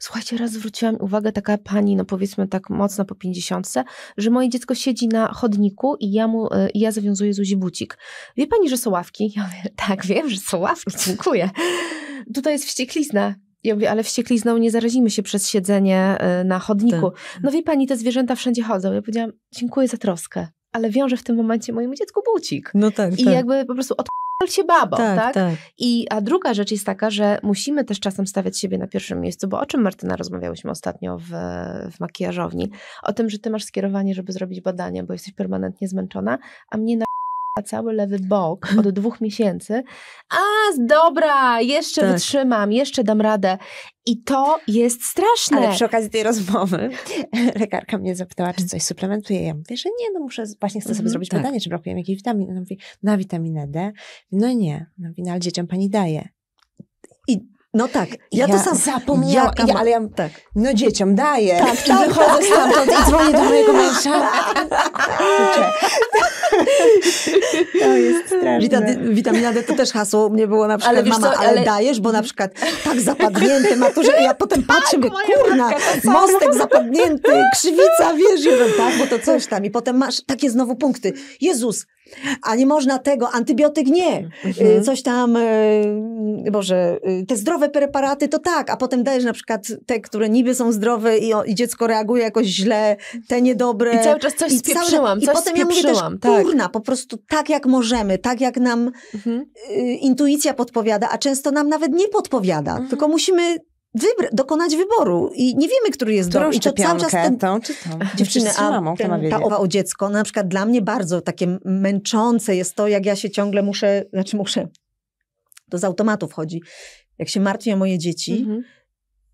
Słuchajcie, raz zwróciłam uwagę, taka pani, no powiedzmy tak mocno po pięćdziesiątce, że moje dziecko siedzi na chodniku i ja, mu, y, ja zawiązuję Zuzi bucik. Wie pani, że są ławki? Ja mówię, tak, wiem, że są ławki, dziękuję. Tutaj jest wścieklizna. Ja mówię, ale wścieklizną nie zarazimy się przez siedzenie y, na chodniku. Tak. No wie pani, te zwierzęta wszędzie chodzą. Ja powiedziałam, dziękuję za troskę ale wiąże w tym momencie mojemu dziecku bucik. No tak, I tak. jakby po prostu odpal się babo, tak, tak? tak, I, a druga rzecz jest taka, że musimy też czasem stawiać siebie na pierwszym miejscu, bo o czym Martyna rozmawiałyśmy ostatnio w, w makijażowni? O tym, że ty masz skierowanie, żeby zrobić badania, bo jesteś permanentnie zmęczona, a mnie na cały lewy bok mhm. od dwóch miesięcy. A, dobra, jeszcze tak. wytrzymam, jeszcze dam radę. I to jest straszne. Ale przy okazji tej rozmowy (laughs) lekarka mnie zapytała, czy coś suplementuje. Ja mówię, że nie, no muszę, właśnie chcę sobie mhm, zrobić tak. badanie, czy brakuje mi jakiejś witaminy. Ona mówi, na witaminę D. No nie. no ale dzieciom pani daje. No tak, ja, ja to sam zapomniałam, ja, ale ja tak. no dzieciom daję. Tak, tak, I wychodzę tak. stamtąd i dzwonię do mojego męża. (laughs) To jest straszne. Wita, witamina D to też hasło mnie było na przykład, ale mama, co, ale... ale... dajesz, bo na przykład tak zapadnięty że ja potem patrzę, tak, mówię, kurna, mostek zapadnięty, krzywica, wiesz, i tak, bo to coś tam. I potem masz takie znowu punkty. Jezus, a nie można tego, antybiotyk nie. Mhm. Y, coś tam, y, y, Boże, te zdrowe preparaty to tak, a potem dajesz na przykład te, które niby są zdrowe i, i dziecko reaguje jakoś źle, te niedobre. I cały czas coś i spieprzyłam, I coś potem ja mówię też, tak. kurna, po prostu tak jak możemy, tak jak nam mhm. intuicja podpowiada, a często nam nawet nie podpowiada, mhm. tylko musimy wybra- dokonać wyboru i nie wiemy, który jest dobry. I to cały czas ten... tą czy tą. Dziewczyny, a mamą, ten, ta obawa o dziecko, na przykład dla mnie bardzo takie męczące jest to, jak ja się ciągle muszę, znaczy muszę, to z automatu wchodzi, jak się martwię o moje dzieci, mhm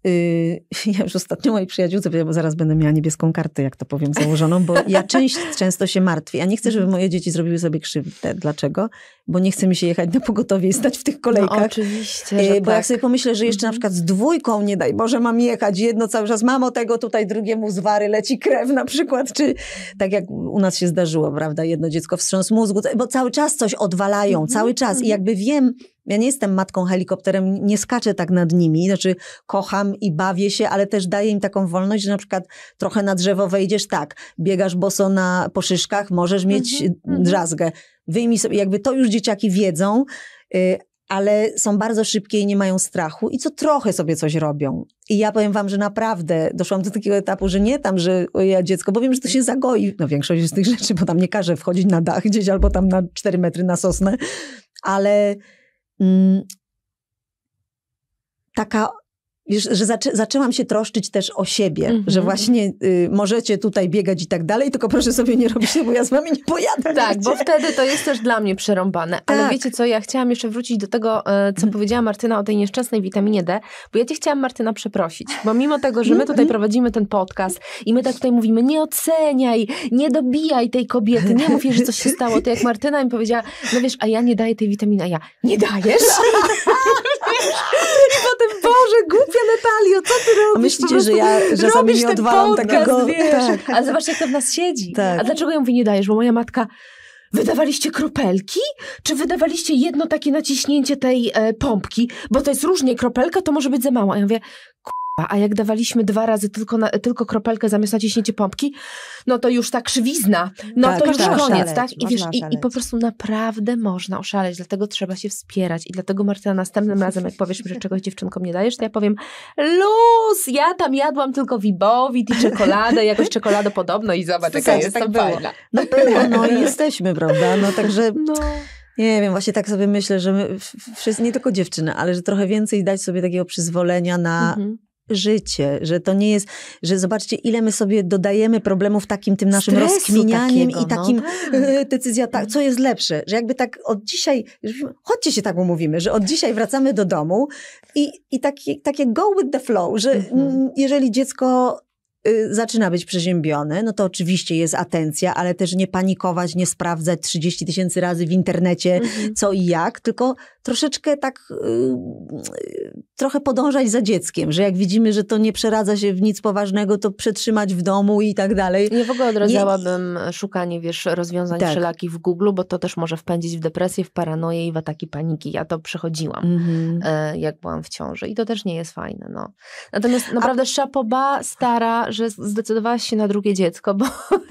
Yy, (laughs) ja już ostatnio mojej przyjaciółce powiedziałam, bo zaraz będę miała niebieską kartę, jak to powiem, założoną, bo ja (laughs) część, często się martwię. Ja nie chcę, żeby mhm. moje dzieci zrobiły sobie krzywdę. Dlaczego? Bo nie chce mi się jechać na pogotowie i stać w tych no, kolejkach. No, oczywiście, yy, Bo tak. jak sobie pomyślę, że jeszcze na mhm. przykład z dwójką, nie daj Boże, mam jechać jedno cały czas, mamo tego, tutaj drugiemu zwary leci krew na przykład, czy tak jak u nas się zdarzyło, prawda, jedno dziecko wstrząs mózgu, bo cały czas coś odwalają, mhm, cały czas. I jakby wiem, ja nie jestem matką helikopterem, nie skaczę tak nad nimi, znaczy kocham i bawię się, ale też daję im taką wolność, że na przykład trochę na drzewo wejdziesz tak, biegasz boso na, po szyszkach, możesz mieć mm drzazgę. Wyjmij sobie, jakby to już dzieciaki wiedzą, y, ale są bardzo szybkie i nie mają strachu i co trochę sobie coś robią. I ja powiem wam, że naprawdę doszłam do takiego etapu, że nie tam, że ja dziecko, bo wiem, że to się zagoi. No większość z tych rzeczy, bo tam nie każe wchodzić na dach gdzieś albo tam na 4 metry na sosnę, ale mm, taka Wiesz, że zaczę zaczęłam się troszczyć też o siebie, mm -hmm. że właśnie y, możecie tutaj biegać i tak dalej, tylko proszę sobie nie robić, bo ja z wami nie pojadę. Tak, bo wtedy to jest też dla mnie przerąbane. Tak. Ale wiecie co, ja chciałam jeszcze wrócić do tego, e, co mhm. powiedziała Martyna o tej nieszczęsnej witaminie D, bo ja cię chciałam Martyna przeprosić, bo mimo tego, że my mhm. tutaj prowadzimy ten podcast i my tak tutaj mówimy, nie oceniaj, nie dobijaj tej kobiety, nie mów że coś się stało, to jak Martyna mi powiedziała, no wiesz, a ja nie daję tej witaminy, a ja, nie dajesz? (laughs) I potem, Boże, głupie głupia Natalio, co ty robisz? A myślicie, że ja że robisz ten odwalam podcast, takiego... Wiesz, tak. A zobacz, jak to w nas siedzi. Tak. A dlaczego ją mówię, nie dajesz? Bo moja matka Wydawaliście kropelki? Czy wydawaliście jedno takie naciśnięcie tej e, pompki? Bo to jest różnie, kropelka to może być za mała. Ja mówię, a jak dawaliśmy dwa razy tylko, na, tylko kropelkę zamiast naciśnięcie pompki, no to już ta krzywizna, no tak, to już koniec, tak? I wiesz, i, i, po prostu naprawdę można oszaleć, dlatego trzeba się wspierać. I dlatego Martyna, następnym razem, jak powiesz mi, że czegoś dziewczynkom nie dajesz, to ja powiem, luz, ja tam jadłam tylko wibowit i czekoladę, jakoś czekoladę podobno i zobacz, jaka jest tak fajna. No było, no i jesteśmy, prawda? No także... No. Nie wiem, właśnie tak sobie myślę, że my wszyscy, nie tylko dziewczyny, ale że trochę więcej dać sobie takiego przyzwolenia na mhm życie, że to nie jest, że zobaczcie, ile my sobie dodajemy problemów takim tym naszym Stresu rozkminianiem takiego, i no takim no, tak. (laughs) E, decyzja, ta, co jest lepsze, że jakby tak od dzisiaj, chodźcie się tak umówimy, że od dzisiaj wracamy do domu i, i takie, takie go with the flow, że mhm. jeżeli dziecko Y, zaczyna być przeziębiony, no to oczywiście jest atencja, ale też nie panikować, nie sprawdzać 30 tysięcy razy w internecie mhm. co i jak, tylko troszeczkę tak y, trochę podążać za dzieckiem, że jak widzimy, że to nie przeradza się w nic poważnego, to przetrzymać w domu i tak dalej. Ja w ogóle odradzałabym nie... szukanie, wiesz, rozwiązań tak. wszelakich w Google, bo to też może wpędzić w depresję, w paranoję i w ataki paniki. Ja to przechodziłam, mhm. E, jak byłam w ciąży i to też nie jest fajne, no. Natomiast naprawdę A... szapoba stara, że zdecydowałaś się na drugie dziecko, bo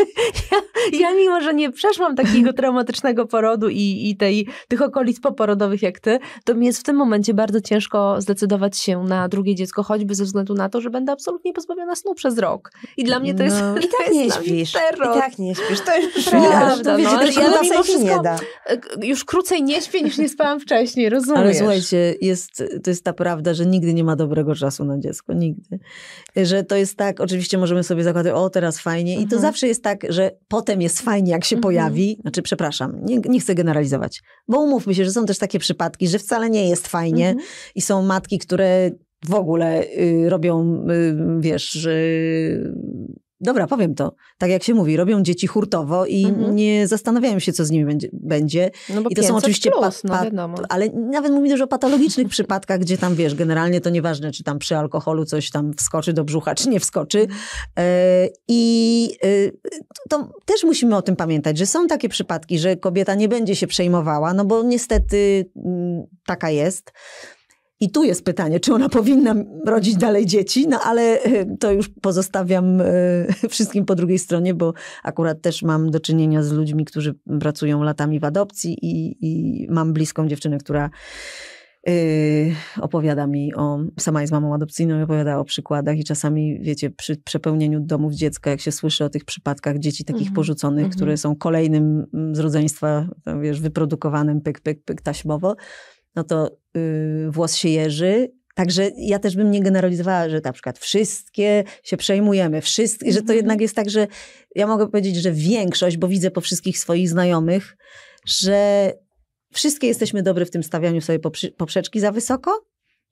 (laughs) ja ja mimo, że nie przeszłam takiego (laughs) traumatycznego porodu i, i tej, tych okolic poporodowych jak ty, to mi jest w tym momencie bardzo ciężko zdecydować się na drugie dziecko, choćby ze względu na to, że będę absolutnie pozbawiona snu przez rok. I dla mnie to jest no, (laughs) I tak nie śpisz. I tak nie śpisz. To jest prawda. No, no ale ja na nie da. E, już krócej nie śpię niż nie spałam wcześniej, rozumiesz? Ale słuchajcie, jest, to jest ta prawda, że nigdy nie ma dobrego czasu na dziecko. Nigdy. Że to jest tak, oczywiście możemy sobie zakładać, o teraz fajnie. I to mhm. zawsze jest tak, że potem potem jest fajnie, jak się mhm. pojawi. Znaczy, przepraszam, nie, nie, chcę generalizować. Bo umówmy się, że są też takie przypadki, że wcale nie jest fajnie mhm. i są matki, które w ogóle y, robią, y, wiesz, y, dobra, powiem to, tak jak się mówi, robią dzieci hurtowo i mhm. nie zastanawiają się, co z nimi będzie. będzie. No bo I to są oczywiście, plus, pa, no pa, no ale nawet mówimy że o patologicznych przypadkach, gdzie tam, wiesz, generalnie to nieważne, czy tam przy alkoholu coś tam wskoczy do brzucha, czy nie wskoczy. Mhm. E, I e, to też musimy o tym pamiętać, że są takie przypadki, że kobieta nie będzie się przejmowała, no bo niestety mm, taka jest. I tu jest pytanie, czy ona powinna rodzić dalej dzieci, no ale e, to już pozostawiam e, (laughs) wszystkim po drugiej stronie, bo akurat też mam do czynienia z ludźmi, którzy pracują latami w adopcji i, i mam bliską dziewczynę, która e, opowiada mi o, sama jest mamą adopcyjną i opowiada o przykładach i czasami, wiecie, przy przepełnieniu domów dziecka, jak się słyszy o tych przypadkach dzieci takich mm -hmm. porzuconych, mm -hmm. które są kolejnym mm, z rodzeństwa, wiesz, wyprodukowanym pyk, pyk, pyk taśmowo, no to y, włos się jeży. Także ja też bym nie generalizowała, że na przykład wszystkie się przejmujemy, wszystkie, że to mhm. jednak jest tak, że ja mogę powiedzieć, że większość, bo widzę po wszystkich swoich znajomych, że wszystkie jesteśmy dobre w tym stawianiu sobie poprzeczki za wysoko,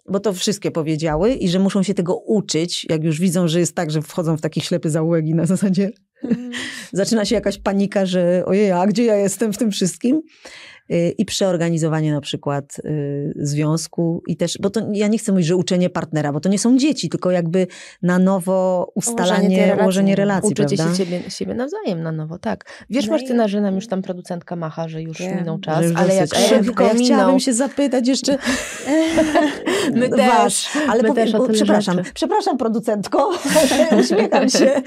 bo to wszystkie powiedziały i że muszą się tego uczyć, jak już widzą, że jest tak, że wchodzą w taki ślepy zaułek i na zasadzie mm. (laughs) zaczyna się jakaś panika, że ojej, a gdzie ja jestem w tym wszystkim? Y, i przeorganizowanie na przykład y, związku i też, bo to ja nie chcę mówić, że uczenie partnera, bo to nie są dzieci, tylko jakby na nowo ustalanie, ułożenie, relacji, ułożenie relacji, Uczycie prawda? się siebie, siebie nawzajem na nowo, tak. Wiesz no Martyna, że nam już no. tam producentka macha, że już yeah. minął czas, już ale jak szybko ja chciałabym się zapytać jeszcze (laughs) My no też. Was, ale my powiem, też o przepraszam, rzeczy. przepraszam producentko, (laughs) uśmiecham się.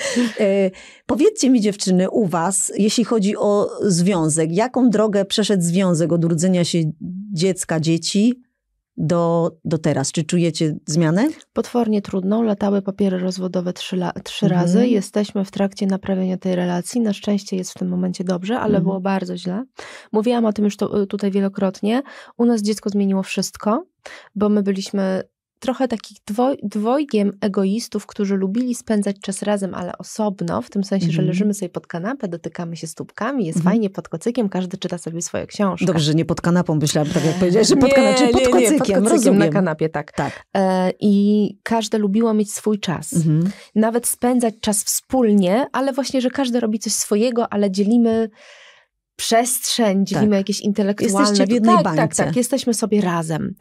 Y, powiedzcie mi dziewczyny, u was, jeśli chodzi o związek, jaką drogę przeszedł związek związek od urodzenia się dziecka, dzieci do, do teraz. Czy czujecie zmianę? Potwornie trudną. Latały papiery rozwodowe trzy, la, trzy mhm. razy. Jesteśmy w trakcie naprawienia tej relacji. Na szczęście jest w tym momencie dobrze, ale mhm. było bardzo źle. Mówiłam o tym już to, tutaj wielokrotnie. U nas dziecko zmieniło wszystko, bo my byliśmy trochę takich dwoj, dwojgiem egoistów, którzy lubili spędzać czas razem, ale osobno, w tym sensie, mm -hmm. że mhm. leżymy sobie pod kanapę, dotykamy się stópkami, jest mm -hmm. fajnie pod kocykiem, każdy czyta sobie swoje książki. Dobrze, że nie pod kanapą, myślałam tak jak powiedziałeś, że pod nie, kanapą, czyli pod nie, kocykiem, nie, pod kocykiem rozumiem. na kanapie, tak. tak. E, I każde lubiło mieć swój czas. Mm -hmm. Nawet spędzać czas wspólnie, ale właśnie, że każdy robi coś swojego, ale dzielimy przestrzeń, dzielimy tak. jakieś intelektualne... Jesteście w jednej tak, tak bańce. Tak, tak, jesteśmy sobie razem.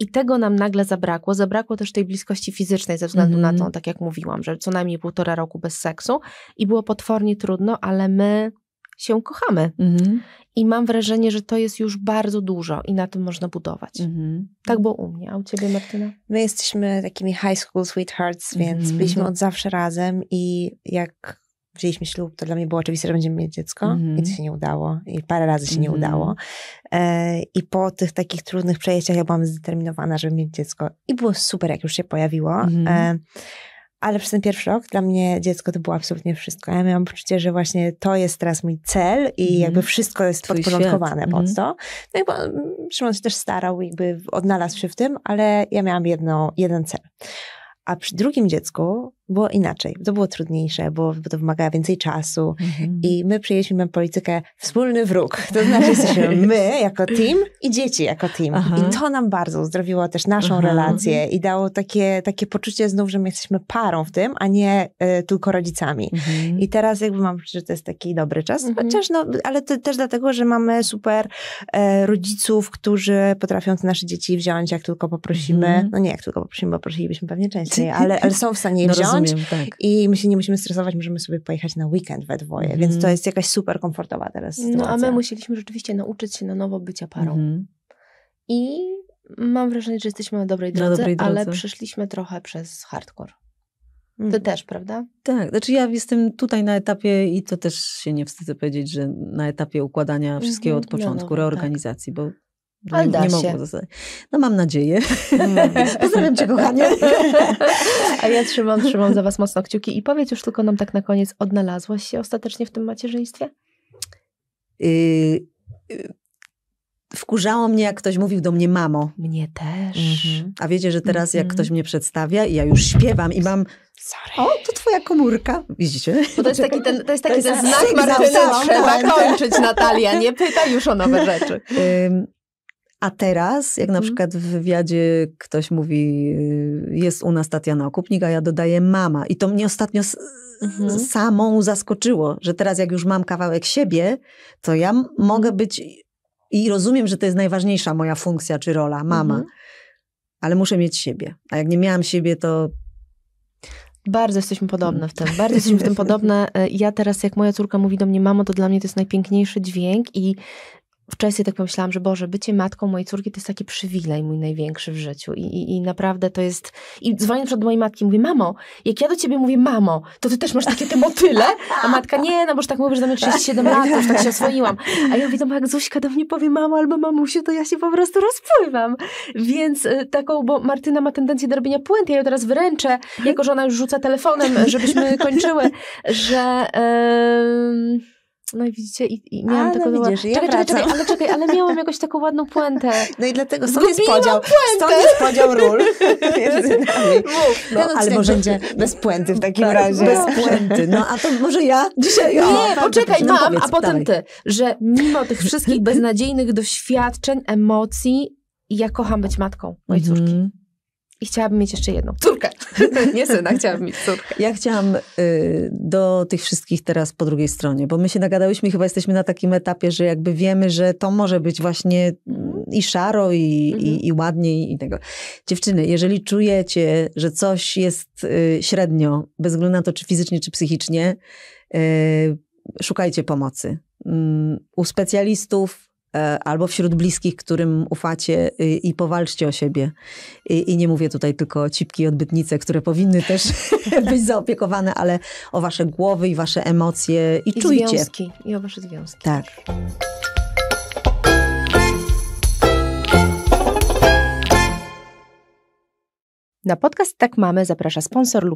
I tego nam nagle zabrakło. Zabrakło też tej bliskości fizycznej ze względu mm. na mhm. to, tak jak mówiłam, że co najmniej półtora roku bez seksu i było potwornie trudno, ale my się kochamy. Mm. I mam wrażenie, że to jest już bardzo dużo i na tym można budować. Mm. Tak było u mnie. A u ciebie, Martyna? My jesteśmy takimi high school sweethearts, więc mhm. byliśmy od zawsze razem i jak wzięliśmy ślub, to dla mnie było oczywiste, że będziemy mieć dziecko mm -hmm. i to się nie udało. I parę razy się mm -hmm. nie mhm. udało. E, I po tych takich trudnych przejściach ja byłam zdeterminowana, żeby mieć dziecko. I było super, jak już się pojawiło. Mm -hmm. e, ale przez ten pierwszy rok dla mnie dziecko to było absolutnie wszystko. Ja miałam poczucie, że właśnie to jest teraz mój cel i mhm. jakby wszystko jest Twój podporządkowane świat. pod mhm. to. No i bo, mm, Szymon się też starał, jakby odnalazł się w tym, ale ja miałam jedno, jeden cel. A przy drugim dziecku było inaczej. To było trudniejsze, bo to wymagało więcej czasu. Mhm. I my przyjęliśmy politykę wspólny wróg. To znaczy jesteśmy (laughs) my jako team i dzieci jako team. Aha. I to nam bardzo uzdrowiło też naszą Aha. relację i dało takie, takie poczucie znów, że my jesteśmy parą w tym, a nie y, tylko rodzicami. Mhm. I teraz jakby mam że to jest taki dobry czas. Mhm. Chociaż no, ale to, też dlatego, że mamy super y, rodziców, którzy potrafią te nasze dzieci wziąć, jak tylko poprosimy. Mhm. No nie jak tylko poprosimy, bo prosilibyśmy pewnie częściej, ale, ale są w stanie je no wziąć Rozumiem, tak. i my się nie musimy stresować, możemy sobie pojechać na weekend we dwoje, mm. więc to jest jakaś super komfortowa teraz sytuacja. No a my musieliśmy rzeczywiście nauczyć się na nowo bycia parą. Mm. I mam wrażenie, że jesteśmy na dobrej drodze, na dobrej drodze. ale przeszliśmy trochę przez hardcore. Ty mhm. też, prawda? Tak, znaczy ja jestem tutaj na etapie i to też się nie wstydzę powiedzieć, że na etapie układania wszystkiego mhm. od no początku, no, no, reorganizacji, tak. bo ale nie, da nie się. Mogę no mam nadzieję. (laughs) Pozdrawiam cię kochanie. (laughs) A ja trzymam, trzymam za was mocno kciuki i powiedz już tylko nam tak na koniec, odnalazłaś się ostatecznie w tym macierzyństwie? Yy, yy wkurzało mnie, jak ktoś mówił do mnie mamo. Mnie też. Mhm. A wiecie, że teraz jak mhm. ktoś mnie przedstawia i ja już śpiewam i mam Sorry. O, to twoja komórka. Widzicie? Bo to jest taki ten, to jest taki ten znak Martyny. Trzeba kończyć, Natalia. Nie pytaj już o nowe rzeczy. A teraz, jak na mhm. przykład w wywiadzie ktoś mówi, y, jest u nas Tatiana Okupnik, a ja dodaję mama. I to mnie ostatnio mhm. samą zaskoczyło, że teraz jak już mam kawałek siebie, to ja mogę mhm. być i rozumiem, że to jest najważniejsza moja funkcja czy rola, mama, ale muszę mieć siebie. A jak nie miałam siebie, to bardzo jesteśmy podobne w tym. Bardzo jesteśmy w tym (laughs) podobne. Y, ja teraz, jak moja córka mówi do mnie, mamo, to dla mnie to jest najpiękniejszy dźwięk i wczesnie tak pomyślałam, że Boże, bycie matką mojej córki to jest taki przywilej mój największy w życiu i, i, i naprawdę to jest... I dzwonię przed mojej matki mówię, mamo, jak ja do ciebie mówię mamo, to ty też masz takie te motyle? A matka, nie, no bo już tak mówisz, że do mnie 37 lat, już tak się oswoiłam. A ja widzę, jak Zuśka do mnie powie mamo albo mamusiu, to ja się po prostu rozpływam. Więc y, taką, bo Martyna ma tendencję do robienia puent, ja ją teraz wyręczę, jako że ona już rzuca telefonem, żebyśmy kończyły, że... Yy no i widzicie, i, i miałam taką... No widzisz, czekaj, ja czekaj, ale czekaj, ale miałam jakoś taką ładną puentę. No i dlatego stąd Zgubiłam jest podział, stąd jest podział ról No, ale może będzie bez puenty w takim tak, razie. No. Bez puenty, no a to może ja dzisiaj... Nie, o, poczekaj, no mam, powiedz, a potem dalej. ty, że mimo tych wszystkich (laughs) beznadziejnych doświadczeń, emocji, ja kocham być matką mojej mm córki. Mhm. I chciałabym mieć jeszcze jedną córkę. (laughs) Nie syna, chciałabym mieć córkę. Ja chciałam y, do tych wszystkich teraz po drugiej stronie, bo my się nagadałyśmy i chyba jesteśmy na takim etapie, że jakby wiemy, że to może być właśnie mm, i szaro, i, i, mhm. i ładniej, i tego. Dziewczyny, jeżeli czujecie, że coś jest y, średnio, bez względu na to, czy fizycznie, czy psychicznie, y, szukajcie pomocy. Mm, u specjalistów, E, albo wśród bliskich, którym ufacie y, i powalczcie o siebie. I, i nie mówię tutaj tylko o cipki i odbytnice, które powinny też (laughs) być zaopiekowane, ale o wasze głowy i wasze emocje i, I czujcie. Związki. I o wasze związki. Tak. Na podcast Tak Mamy zaprasza sponsor lub